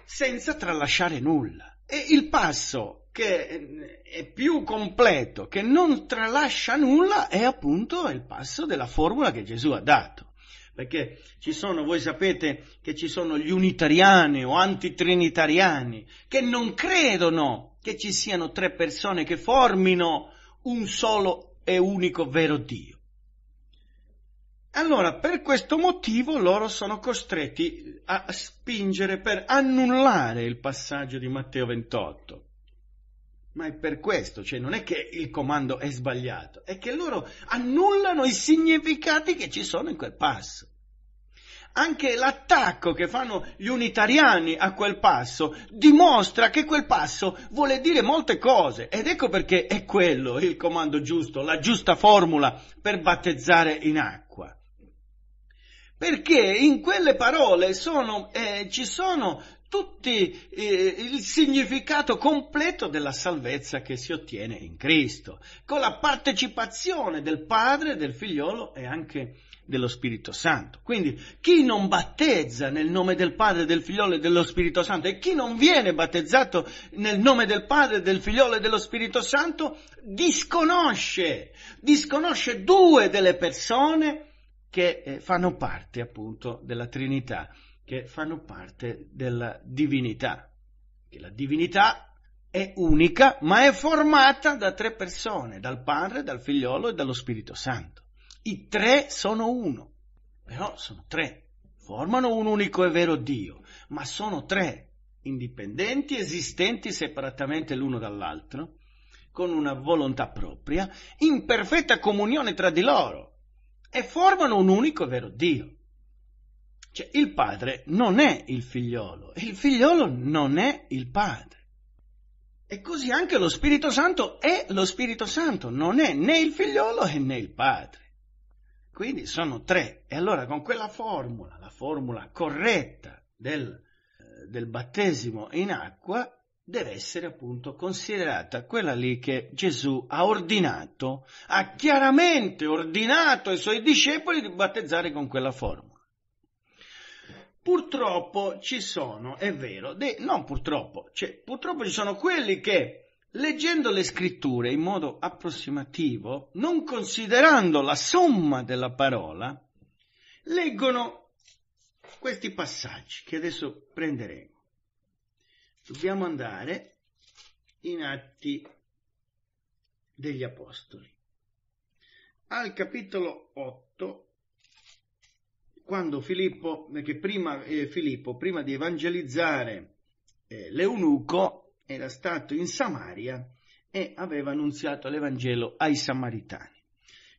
S1: senza tralasciare nulla. E il passo che eh, è più completo, che non tralascia nulla, è appunto il passo della formula che Gesù ha dato perché ci sono, voi sapete che ci sono gli unitariani o antitrinitariani che non credono che ci siano tre persone che formino un solo e unico vero Dio. Allora, per questo motivo loro sono costretti a spingere per annullare il passaggio di Matteo 28. Ma è per questo, cioè non è che il comando è sbagliato, è che loro annullano i significati che ci sono in quel passo anche l'attacco che fanno gli unitariani a quel passo dimostra che quel passo vuole dire molte cose ed ecco perché è quello il comando giusto, la giusta formula per battezzare in acqua. Perché in quelle parole sono, eh, ci sono tutti eh, il significato completo della salvezza che si ottiene in Cristo, con la partecipazione del Padre, del Figliolo e anche dello Spirito Santo. Quindi chi non battezza nel nome del Padre, del Figliolo e dello Spirito Santo e chi non viene battezzato nel nome del Padre, del Figliolo e dello Spirito Santo disconosce, disconosce due delle persone che eh, fanno parte appunto della Trinità, che fanno parte della divinità, che la divinità è unica ma è formata da tre persone, dal Padre, dal Figliolo e dallo Spirito Santo. I tre sono uno, però sono tre, formano un unico e vero Dio, ma sono tre, indipendenti, esistenti separatamente l'uno dall'altro, con una volontà propria, in perfetta comunione tra di loro, e formano un unico e vero Dio. Cioè, il padre non è il figliolo, il figliolo non è il padre. E così anche lo Spirito Santo è lo Spirito Santo, non è né il figliolo né il padre. Quindi sono tre. E allora con quella formula, la formula corretta del, eh, del battesimo in acqua, deve essere appunto considerata quella lì che Gesù ha ordinato, ha chiaramente ordinato ai suoi discepoli di battezzare con quella formula. Purtroppo ci sono, è vero, dei, non purtroppo, cioè, purtroppo ci sono quelli che leggendo le scritture in modo approssimativo, non considerando la somma della parola, leggono questi passaggi che adesso prenderemo. Dobbiamo andare in Atti degli Apostoli, al capitolo 8, quando Filippo, perché eh, prima, eh, Filippo, prima di evangelizzare eh, l'eunuco, era stato in Samaria e aveva annunziato l'Evangelo ai Samaritani.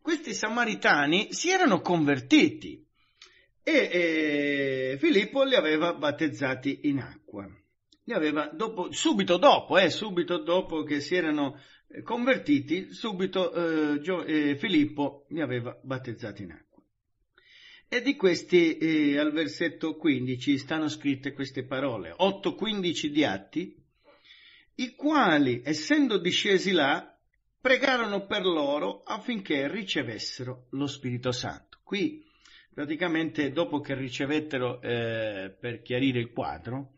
S1: Questi Samaritani si erano convertiti e, e Filippo li aveva battezzati in acqua. Li aveva dopo, subito dopo, eh, subito dopo che si erano eh, convertiti, subito eh, Gio, eh, Filippo li aveva battezzati in acqua. E di questi, eh, al versetto 15, stanno scritte queste parole. 8-15 di Atti, i quali, essendo discesi là, pregarono per loro affinché ricevessero lo Spirito Santo. Qui, praticamente, dopo che ricevettero, eh, per chiarire il quadro,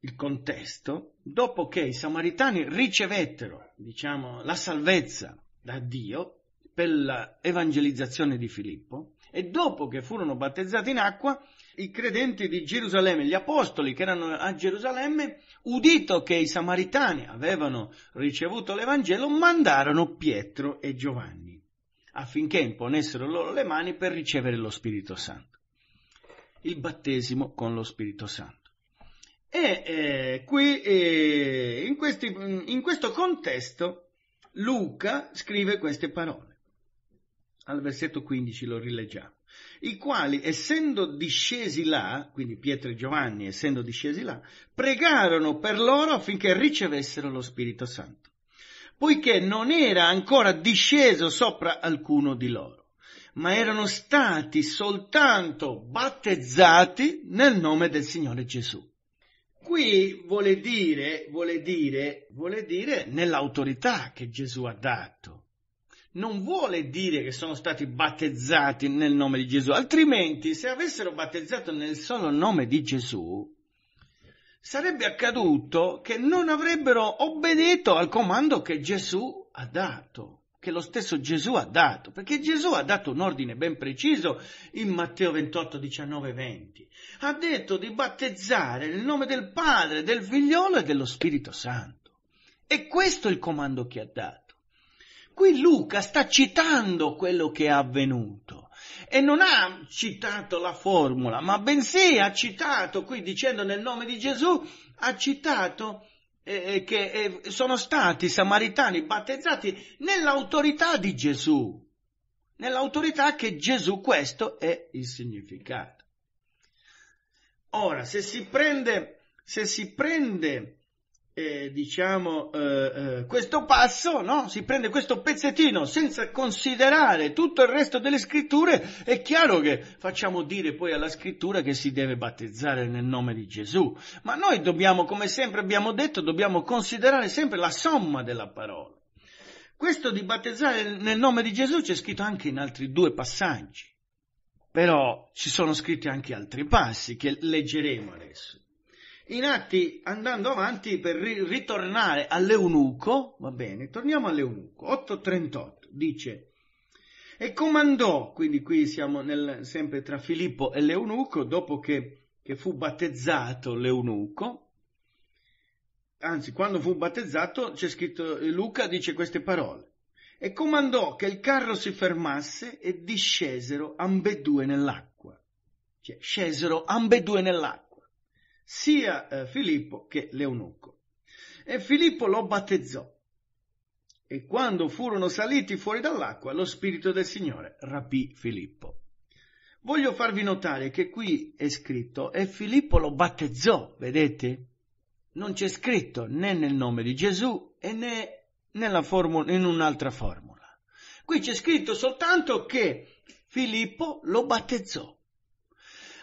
S1: il contesto, dopo che i samaritani ricevettero, diciamo, la salvezza da Dio per l'evangelizzazione di Filippo, e dopo che furono battezzati in acqua, i credenti di Gerusalemme, gli apostoli che erano a Gerusalemme, udito che i samaritani avevano ricevuto l'Evangelo, mandarono Pietro e Giovanni affinché imponessero loro le mani per ricevere lo Spirito Santo. Il battesimo con lo Spirito Santo. E eh, qui, eh, in, questi, in questo contesto, Luca scrive queste parole al versetto 15 lo rileggiamo, i quali, essendo discesi là, quindi Pietro e Giovanni, essendo discesi là, pregarono per loro affinché ricevessero lo Spirito Santo, poiché non era ancora disceso sopra alcuno di loro ma erano stati soltanto battezzati nel nome del Signore Gesù. Qui vuole dire, vuole dire, vuole dire nell'autorità che Gesù ha dato non vuole dire che sono stati battezzati nel nome di Gesù, altrimenti se avessero battezzato nel solo nome di Gesù, sarebbe accaduto che non avrebbero obbedito al comando che Gesù ha dato, che lo stesso Gesù ha dato, perché Gesù ha dato un ordine ben preciso in Matteo 28, 19, 20. Ha detto di battezzare nel nome del Padre, del Figliolo e dello Spirito Santo. E questo è il comando che ha dato. Qui Luca sta citando quello che è avvenuto e non ha citato la formula, ma bensì ha citato, qui dicendo nel nome di Gesù, ha citato eh, eh che eh, sono stati i samaritani battezzati nell'autorità di Gesù, nell'autorità che Gesù, questo è il significato. Ora, se si prende, se si prende Diciamo, eh, diciamo, eh, questo passo, no? si prende questo pezzettino senza considerare tutto il resto delle scritture, è chiaro che facciamo dire poi alla scrittura che si deve battezzare nel nome di Gesù, ma noi dobbiamo, come sempre abbiamo detto, dobbiamo considerare sempre la somma della parola. Questo di battezzare nel nome di Gesù c'è scritto anche in altri due passaggi, però ci sono scritti anche altri passi che leggeremo adesso in atti andando avanti per ri- ritornare all'eunuco, va bene, torniamo all'eunuco, 8.38, dice, e comandò, quindi qui siamo nel, sempre tra Filippo e l'eunuco, dopo che, che fu battezzato l'eunuco, anzi quando fu battezzato c'è scritto, Luca dice queste parole, e comandò che il carro si fermasse e discesero ambedue nell'acqua, cioè scesero ambedue nell'acqua sia eh, Filippo che l'eunuco. E Filippo lo battezzò. E quando furono saliti fuori dall'acqua, lo Spirito del Signore rapì Filippo. Voglio farvi notare che qui è scritto e Filippo lo battezzò, vedete? Non c'è scritto né nel nome di Gesù né formula, in un'altra formula. Qui c'è scritto soltanto che Filippo lo battezzò.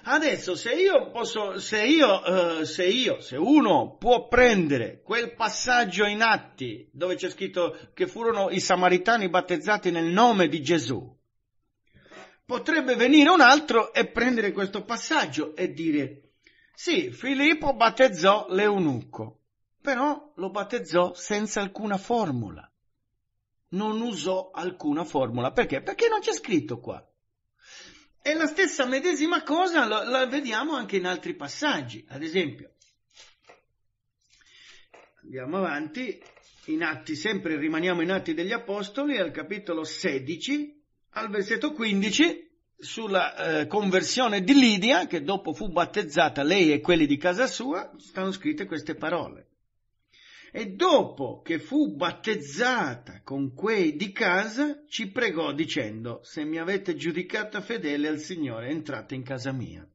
S1: Adesso se io posso, se io, eh, se io, se uno può prendere quel passaggio in atti dove c'è scritto che furono i samaritani battezzati nel nome di Gesù, potrebbe venire un altro e prendere questo passaggio e dire sì, Filippo battezzò l'eunuco, però lo battezzò senza alcuna formula. Non usò alcuna formula. Perché? Perché non c'è scritto qua. E la stessa medesima cosa la, la vediamo anche in altri passaggi, ad esempio. Andiamo avanti, in Atti, sempre rimaniamo in Atti degli Apostoli, al capitolo 16, al versetto 15, sulla eh, conversione di Lidia, che dopo fu battezzata lei e quelli di casa sua, stanno scritte queste parole e dopo che fu battezzata con quei di casa ci pregò dicendo se mi avete giudicata fedele al Signore entrate in casa mia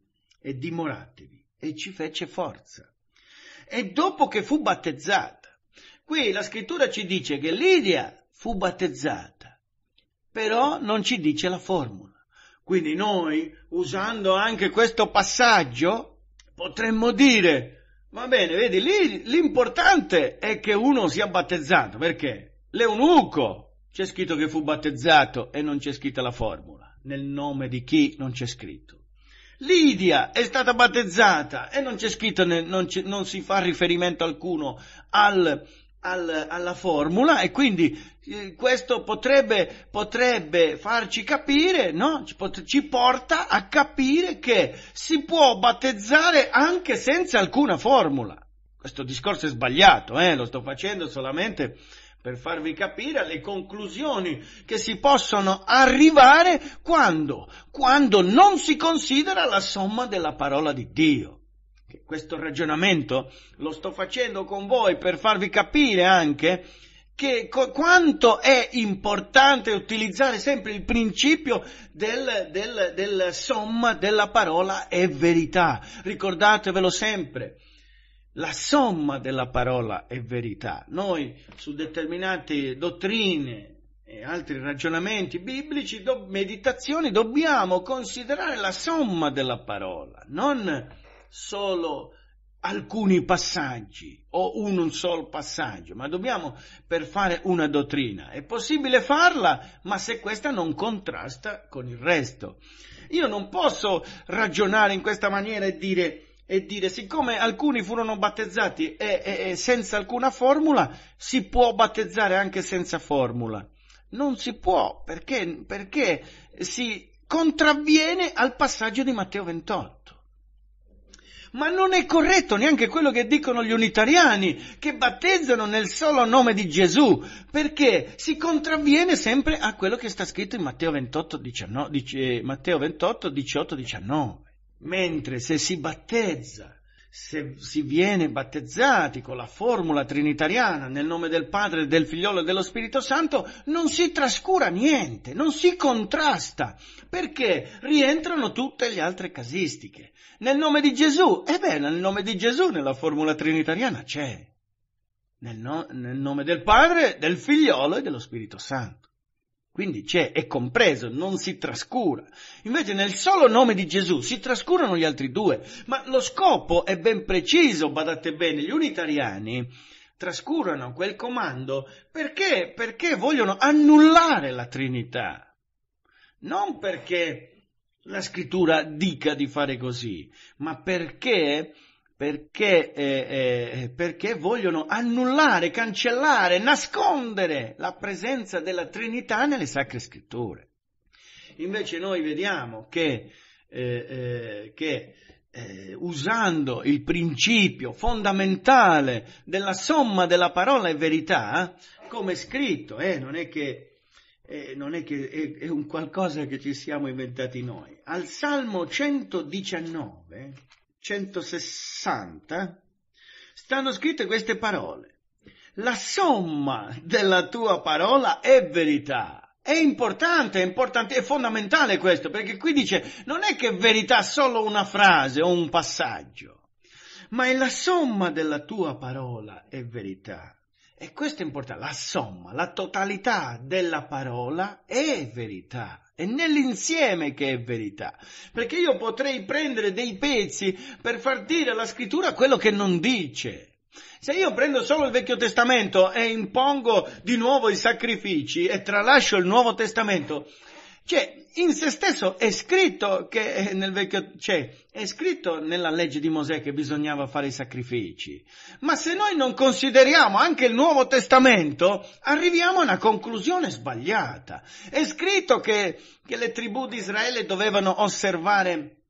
S1: e dimoratevi e ci fece forza. E dopo che fu battezzata, qui la scrittura ci dice che Lidia fu battezzata, però non ci dice la formula. Quindi noi, usando anche questo passaggio, potremmo dire Va bene, vedi, lì l'importante è che uno sia battezzato, perché l'eunuco c'è scritto che fu battezzato e non c'è scritta la formula, nel nome di chi non c'è scritto. Lidia è stata battezzata e non c'è scritto, non, non si fa riferimento alcuno al al, alla formula e quindi eh, questo potrebbe, potrebbe farci capire, no? ci, pot- ci porta a capire che si può battezzare anche senza alcuna formula. Questo discorso è sbagliato, eh? lo sto facendo solamente per farvi capire le conclusioni che si possono arrivare quando, quando non si considera la somma della parola di Dio questo ragionamento lo sto facendo con voi per farvi capire anche che co- quanto è importante utilizzare sempre il principio del, del, del somma della parola è verità. Ricordatevelo sempre. La somma della parola è verità. Noi su determinate dottrine e altri ragionamenti biblici, do, meditazioni, dobbiamo considerare la somma della parola, non solo alcuni passaggi o un solo passaggio, ma dobbiamo per fare una dottrina. È possibile farla, ma se questa non contrasta con il resto. Io non posso ragionare in questa maniera e dire, e dire siccome alcuni furono battezzati e, e, e senza alcuna formula, si può battezzare anche senza formula. Non si può, perché, perché si contravviene al passaggio di Matteo 28. Ma non è corretto neanche quello che dicono gli unitariani, che battezzano nel solo nome di Gesù, perché si contravviene sempre a quello che sta scritto in Matteo 28, 19, eh, Matteo 28 18, 19. Mentre se si battezza se si viene battezzati con la formula trinitariana nel nome del Padre, del Figliolo e dello Spirito Santo, non si trascura niente, non si contrasta, perché rientrano tutte le altre casistiche. Nel nome di Gesù, ebbene, nel nome di Gesù nella formula trinitariana c'è. Nel, no, nel nome del Padre, del Figliolo e dello Spirito Santo. Quindi c'è, è compreso, non si trascura. Invece nel solo nome di Gesù si trascurano gli altri due, ma lo scopo è ben preciso, badate bene, gli unitariani trascurano quel comando perché, perché vogliono annullare la Trinità, non perché la scrittura dica di fare così, ma perché, perché, eh, eh, perché vogliono annullare, cancellare, nascondere la presenza della Trinità nelle sacre scritture. Invece noi vediamo che, eh, eh che eh, usando il principio fondamentale della somma della parola e verità, come scritto, eh, non è che eh, non è che è, è un qualcosa che ci siamo inventati noi. Al Salmo 119, 160, stanno scritte queste parole. La somma della tua parola è verità. È importante, è importante, è fondamentale questo, perché qui dice non è che verità è solo una frase o un passaggio, ma è la somma della tua parola è verità. E questo è importante, la somma, la totalità della parola è verità, è nell'insieme che è verità, perché io potrei prendere dei pezzi per far dire alla scrittura quello che non dice. Se io prendo solo il Vecchio Testamento e impongo di nuovo i sacrifici e tralascio il Nuovo Testamento, cioè, in se stesso è scritto che eh, nel vecchio, cioè, è scritto nella legge di Mosè che bisognava fare i sacrifici. Ma se noi non consideriamo anche il Nuovo Testamento, arriviamo a una conclusione sbagliata. È scritto che, che le tribù di Israele dovevano osservare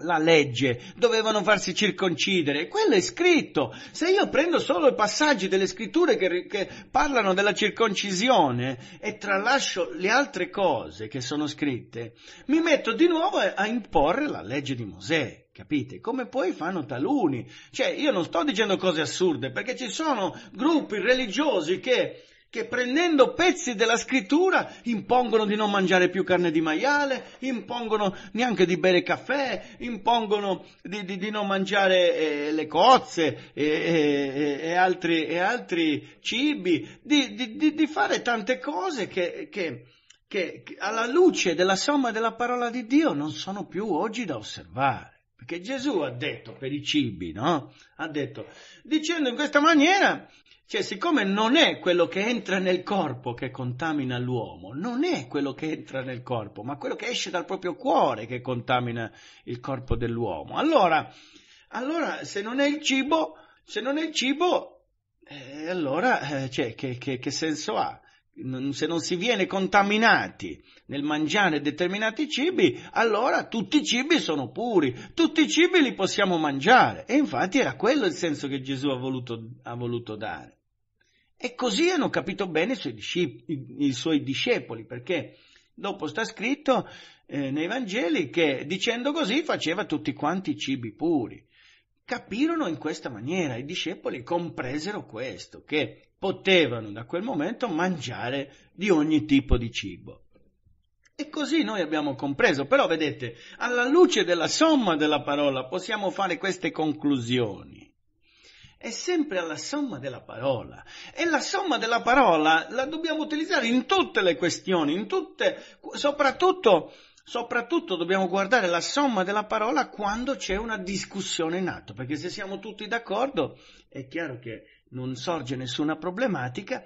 S1: la legge, dovevano farsi circoncidere, quello è scritto. Se io prendo solo i passaggi delle scritture che, che, parlano della circoncisione e tralascio le altre cose che sono scritte, mi metto di nuovo a imporre la legge di Mosè. Capite? Come poi fanno taluni. Cioè, io non sto dicendo cose assurde, perché ci sono gruppi religiosi che che prendendo pezzi della scrittura impongono di non mangiare più carne di maiale, impongono neanche di bere caffè, impongono di, di, di non mangiare eh, le cozze e, eh, e, eh, eh, e, altri, e altri, cibi, di, di, fare tante cose che, che, che alla luce della somma della parola di Dio non sono più oggi da osservare. Perché Gesù ha detto per i cibi, no? Ha detto, dicendo in questa maniera, cioè siccome non è quello che entra nel corpo che contamina l'uomo, non è quello che entra nel corpo, ma quello che esce dal proprio cuore che contamina il corpo dell'uomo. Allora, allora se non è il cibo, se non è il cibo, eh, allora eh, cioè, che, che, che senso ha? se non si viene contaminati nel mangiare determinati cibi, allora tutti i cibi sono puri, tutti i cibi li possiamo mangiare. E infatti era quello il senso che Gesù ha voluto, ha voluto dare. E così hanno capito bene i suoi, discepoli, i suoi discepoli perché dopo sta scritto eh, nei Vangeli che dicendo così faceva tutti quanti i cibi puri. Capirono in questa maniera, i discepoli compresero questo, che potevano da quel momento mangiare di ogni tipo di cibo. E così noi abbiamo compreso, però vedete, alla luce della somma della parola possiamo fare queste conclusioni. È sempre alla somma della parola. E la somma della parola la dobbiamo utilizzare in tutte le questioni, in tutte, soprattutto, soprattutto dobbiamo guardare la somma della parola quando c'è una discussione in atto, perché se siamo tutti d'accordo è chiaro che non sorge nessuna problematica,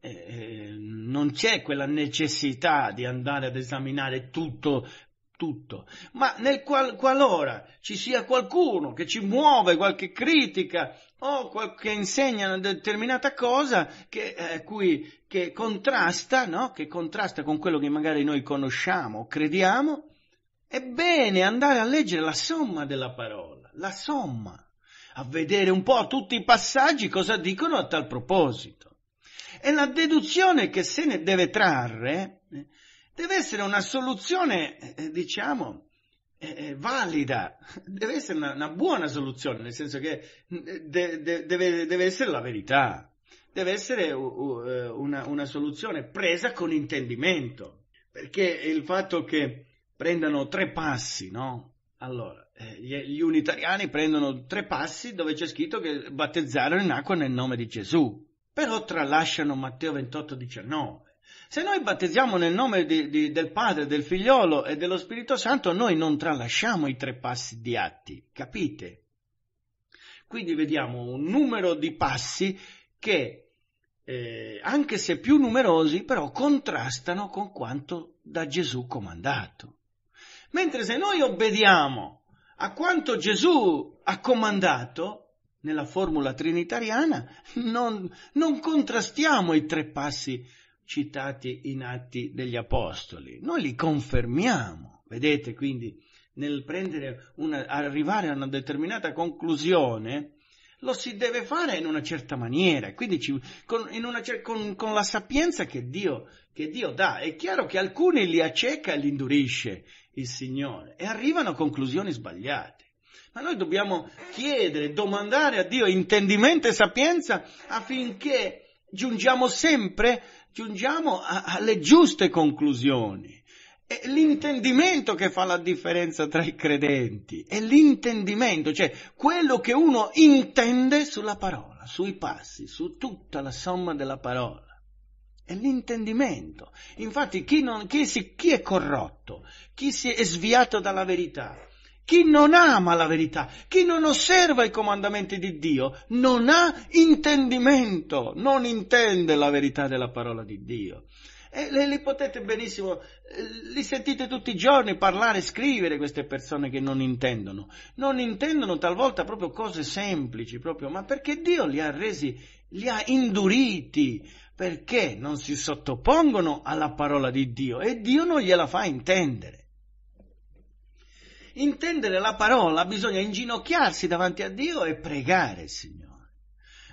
S1: eh, non c'è quella necessità di andare ad esaminare tutto, tutto. ma nel qual, qualora ci sia qualcuno che ci muove qualche critica o qual, che insegna una determinata cosa che, eh, cui, che, contrasta, no? che contrasta con quello che magari noi conosciamo o crediamo, è bene andare a leggere la somma della parola, la somma a vedere un po' tutti i passaggi cosa dicono a tal proposito. E la deduzione che se ne deve trarre eh, deve essere una soluzione, eh, eh, diciamo, valida, <laughs> deve essere una, una, buona soluzione, nel senso che mm, deve, deve, essere la verità, deve essere una, una, soluzione presa con intendimento, perché il fatto che prendano tre passi, no? Allora, eh, gli unitariani prendono tre passi dove c'è scritto che battezzarono in acqua nel nome di Gesù, però tralasciano Matteo 28, 19. Se noi battezziamo nel nome di, di, del Padre, del Figliolo e dello Spirito Santo, noi non tralasciamo i tre passi di atti, capite? Quindi vediamo un numero di passi che, eh, anche se più numerosi, però contrastano con quanto da Gesù comandato. Mentre se noi obbediamo a quanto Gesù ha comandato nella formula trinitariana, non, non contrastiamo i tre passi citati in Atti degli Apostoli, noi li confermiamo. Vedete quindi nel prendere una, arrivare a una determinata conclusione, lo si deve fare in una certa maniera, quindi ci, con, una, con, con, la sapienza che Dio, che Dio dà. È chiaro che alcuni li acceca e li indurisce, il Signore e arrivano a conclusioni sbagliate. Ma noi dobbiamo chiedere, domandare a Dio intendimento e sapienza affinché giungiamo sempre, giungiamo a, alle giuste conclusioni. È l'intendimento che fa la differenza tra i credenti, è l'intendimento, cioè quello che uno intende sulla parola, sui passi, su tutta la somma della parola è l'intendimento. Infatti chi, non, chi, si, chi è corrotto, chi si è sviato dalla verità, chi non ama la verità, chi non osserva i comandamenti di Dio, non ha intendimento, non intende la verità della parola di Dio. E li, li potete benissimo, eh, li sentite tutti i giorni parlare, scrivere queste persone che non intendono. Non intendono talvolta proprio cose semplici, proprio, ma perché Dio li ha resi, li ha induriti perché non si sottopongono alla parola di Dio e Dio non gliela fa intendere. Intendere la parola bisogna inginocchiarsi davanti a Dio e pregare, Signore.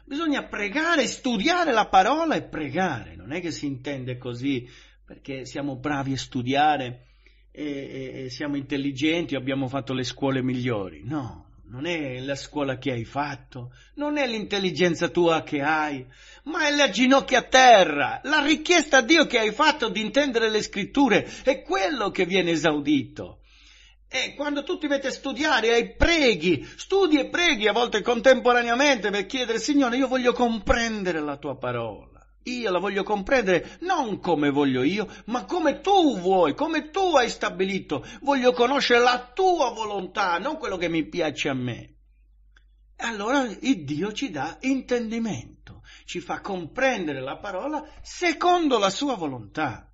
S1: Bisogna pregare, studiare la parola e pregare. Non è che si intende così perché siamo bravi a studiare e, e, e siamo intelligenti, abbiamo fatto le scuole migliori. No, non è la scuola che hai fatto, non è l'intelligenza tua che hai, ma è la ginocchia a terra, la richiesta a Dio che hai fatto di intendere le scritture, è quello che viene esaudito. E quando tu ti metti a studiare e preghi, studi e preghi a volte contemporaneamente per chiedere, Signore, io voglio comprendere la tua parola. Io la voglio comprendere non come voglio io, ma come tu vuoi, come tu hai stabilito. Voglio conoscere la tua volontà, non quello che mi piace a me. E Allora il Dio ci dà intendimento, ci fa comprendere la parola secondo la sua volontà.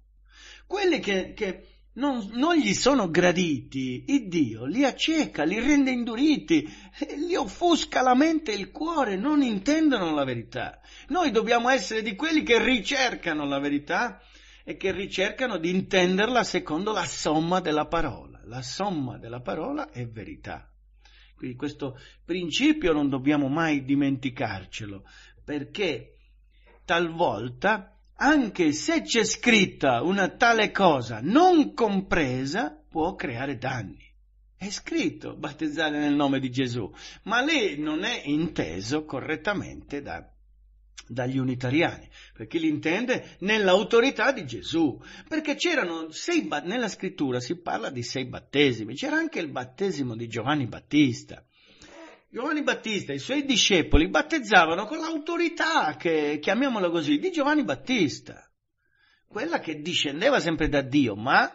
S1: Quelli che, che non, non gli sono graditi, il Dio li acceca, li rende induriti, gli eh, offusca la mente e il cuore, non intendono la verità. Noi dobbiamo essere di quelli che ricercano la verità e che ricercano di intenderla secondo la somma della parola. La somma della parola è verità. Quindi questo principio non dobbiamo mai dimenticarcelo, perché talvolta anche se c'è scritta una tale cosa non compresa, può creare danni. È scritto battezzare nel nome di Gesù, ma lì non è inteso correttamente da, dagli unitariani, perché li intende nell'autorità di Gesù, perché c'erano sei, nella scrittura si parla di sei battesimi, c'era anche il battesimo di Giovanni Battista, Giovanni Battista e i suoi discepoli battezzavano con l'autorità, che, chiamiamola così, di Giovanni Battista, quella che discendeva sempre da Dio, ma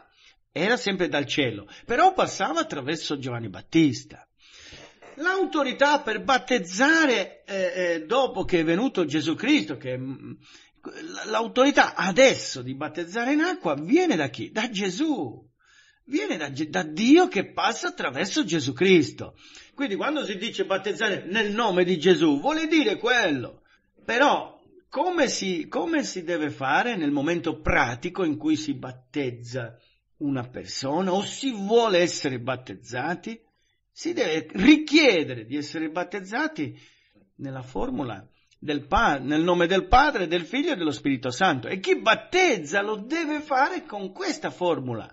S1: era sempre dal cielo, però passava attraverso Giovanni Battista. L'autorità per battezzare eh, eh dopo che è venuto Gesù Cristo, che mm, l'autorità adesso di battezzare in acqua viene da chi? Da Gesù viene da, da, Dio che passa attraverso Gesù Cristo. Quindi quando si dice battezzare nel nome di Gesù, vuole dire quello. Però come si, come si deve fare nel momento pratico in cui si battezza una persona o si vuole essere battezzati? Si deve richiedere di essere battezzati nella formula del Pa- nel nome del Padre, del Figlio e dello Spirito Santo. E chi battezza lo deve fare con questa formula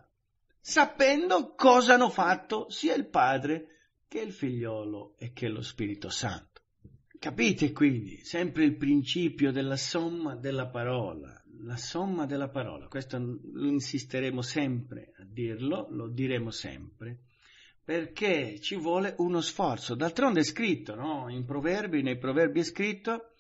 S1: sapendo cosa hanno fatto sia il Padre che il Figliolo e che lo Spirito Santo. Capite quindi sempre il principio della somma della parola, la somma della parola, questo insisteremo sempre a dirlo, lo diremo sempre, perché ci vuole uno sforzo. D'altronde è scritto, no? In proverbi, nei proverbi è scritto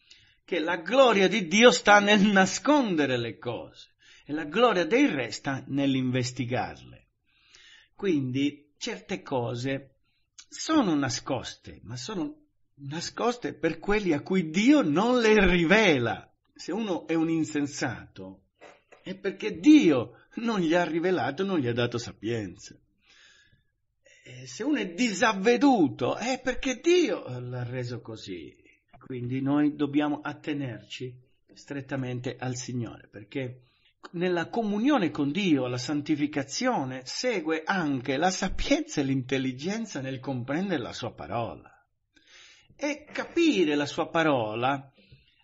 S1: che la gloria di Dio sta nel nascondere le cose e la gloria dei re sta nell'investigarle. Quindi certe cose sono nascoste, ma sono nascoste per quelli a cui Dio non le rivela. Se uno è un insensato, è perché Dio non gli ha rivelato, non gli ha dato sapienza. se uno è disavveduto, è perché Dio l'ha reso così. Quindi noi dobbiamo attenerci strettamente al Signore, perché nella comunione con Dio, la santificazione, segue anche la sapienza e l'intelligenza nel comprendere la sua parola. E capire la sua parola,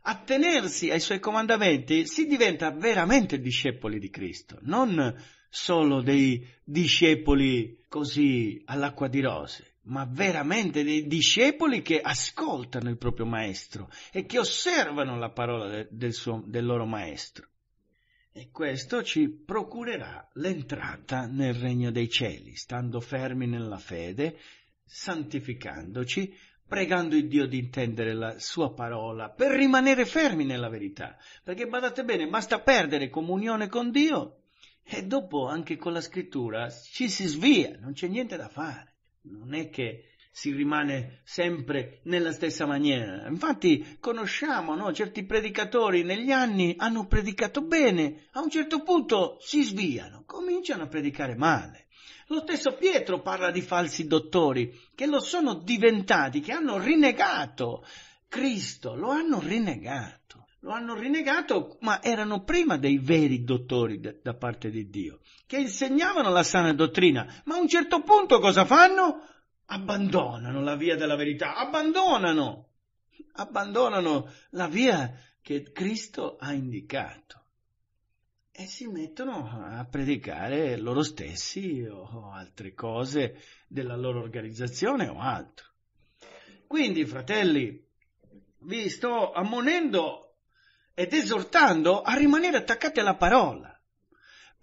S1: attenersi ai suoi comandamenti, si diventa veramente discepoli di Cristo, non solo dei discepoli così all'acqua di rose, ma veramente dei discepoli che ascoltano il proprio maestro e che osservano la parola del, suo, del loro maestro e questo ci procurerà l'entrata nel regno dei cieli, stando fermi nella fede, santificandoci, pregando il Dio di intendere la sua parola, per rimanere fermi nella verità. Perché badate bene, basta perdere comunione con Dio e dopo anche con la scrittura ci si svia, non c'è niente da fare. Non è che si rimane sempre nella stessa maniera. Infatti conosciamo no? certi predicatori negli anni hanno predicato bene, a un certo punto si sviano, cominciano a predicare male. Lo stesso Pietro parla di falsi dottori che lo sono diventati, che hanno rinnegato Cristo, lo hanno rinnegato. Lo hanno rinnegato, ma erano prima dei veri dottori de- da parte di Dio, che insegnavano la sana dottrina. Ma a un certo punto cosa fanno? abbandonano la via della verità, abbandonano, abbandonano la via che Cristo ha indicato e si mettono a predicare loro stessi o altre cose della loro organizzazione o altro. Quindi, fratelli, vi sto ammonendo ed esortando a rimanere attaccati alla parola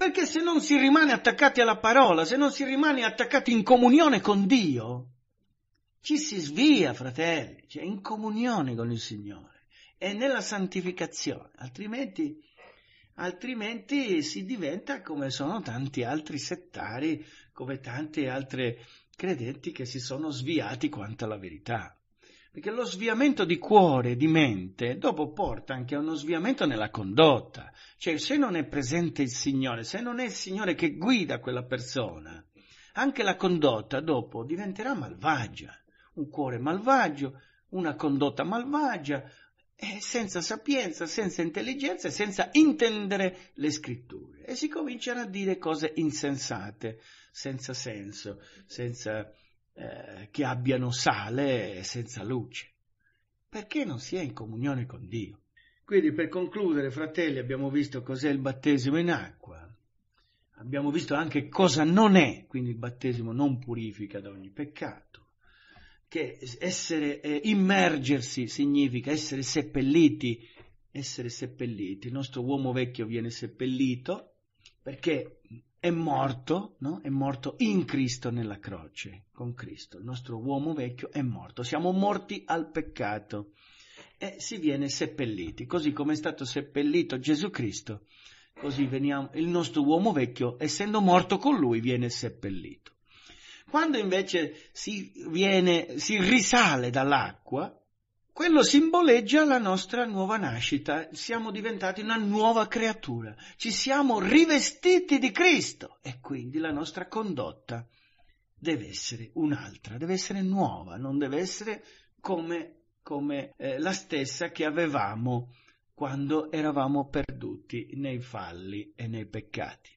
S1: perché se non si rimane attaccati alla parola, se non si rimane attaccati in comunione con Dio, ci si svia, fratelli, cioè in comunione con il Signore e nella santificazione, altrimenti, altrimenti si diventa come sono tanti altri settari, come tanti altri credenti che si sono sviati quanto alla verità. Perché lo sviamento di cuore di mente dopo porta anche a uno sviamento nella condotta. Cioè, se non è presente il Signore, se non è il Signore che guida quella persona, anche la condotta dopo diventerà malvagia. Un cuore malvagio, una condotta malvagia, senza sapienza, senza intelligenza e senza intendere le scritture. E si cominciano a dire cose insensate, senza senso, senza eh, che abbiano sale senza luce? Perché non si è in comunione con Dio? Quindi per concludere, fratelli, abbiamo visto cos'è il battesimo in acqua, abbiamo visto anche cosa non è, quindi il battesimo non purifica da ogni peccato, che essere, eh, immergersi significa essere seppelliti, essere seppelliti, il nostro uomo vecchio viene seppellito perché è morto, no? è morto in Cristo nella croce, con Cristo. Il nostro uomo vecchio è morto, siamo morti al peccato e si viene seppelliti, così come è stato seppellito Gesù Cristo, così veniamo, il nostro uomo vecchio, essendo morto con lui, viene seppellito. Quando invece si, viene, si risale dall'acqua, quello simboleggia la nostra nuova nascita, siamo diventati una nuova creatura, ci siamo rivestiti di Cristo e quindi la nostra condotta deve essere un'altra, deve essere nuova, non deve essere come, come eh, la stessa che avevamo quando eravamo perduti nei falli e nei peccati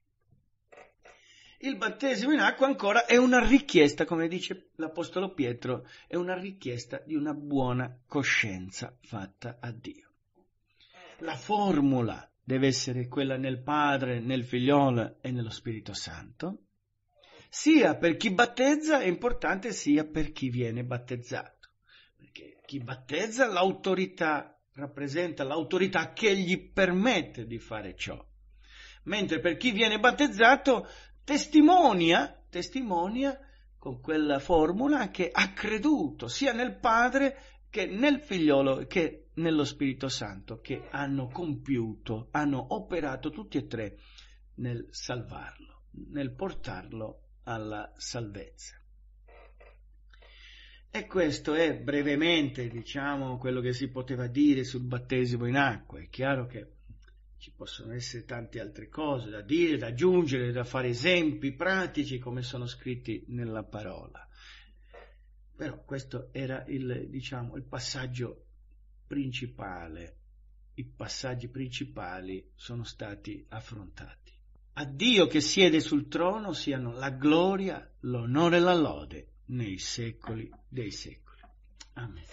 S1: il battesimo in acqua ancora è una richiesta, come dice l'Apostolo Pietro, è una richiesta di una buona coscienza fatta a Dio. La formula deve essere quella nel Padre, nel Figliolo e nello Spirito Santo, sia per chi battezza è importante sia per chi viene battezzato, perché chi battezza l'autorità rappresenta l'autorità che gli permette di fare ciò mentre per chi viene battezzato testimonia, testimonia con quella formula che ha creduto sia nel Padre che nel Figliolo che nello Spirito Santo che hanno compiuto, hanno operato tutti e tre nel salvarlo, nel portarlo alla salvezza. E questo è brevemente, diciamo, quello che si poteva dire sul battesimo in acqua. È chiaro che ci possono essere tante altre cose da dire, da aggiungere, da fare esempi pratici come sono scritti nella parola. Però questo era il, diciamo, il passaggio principale, i passaggi principali sono stati affrontati. A Dio che siede sul trono siano la gloria, l'onore e la lode nei secoli dei secoli. Amen.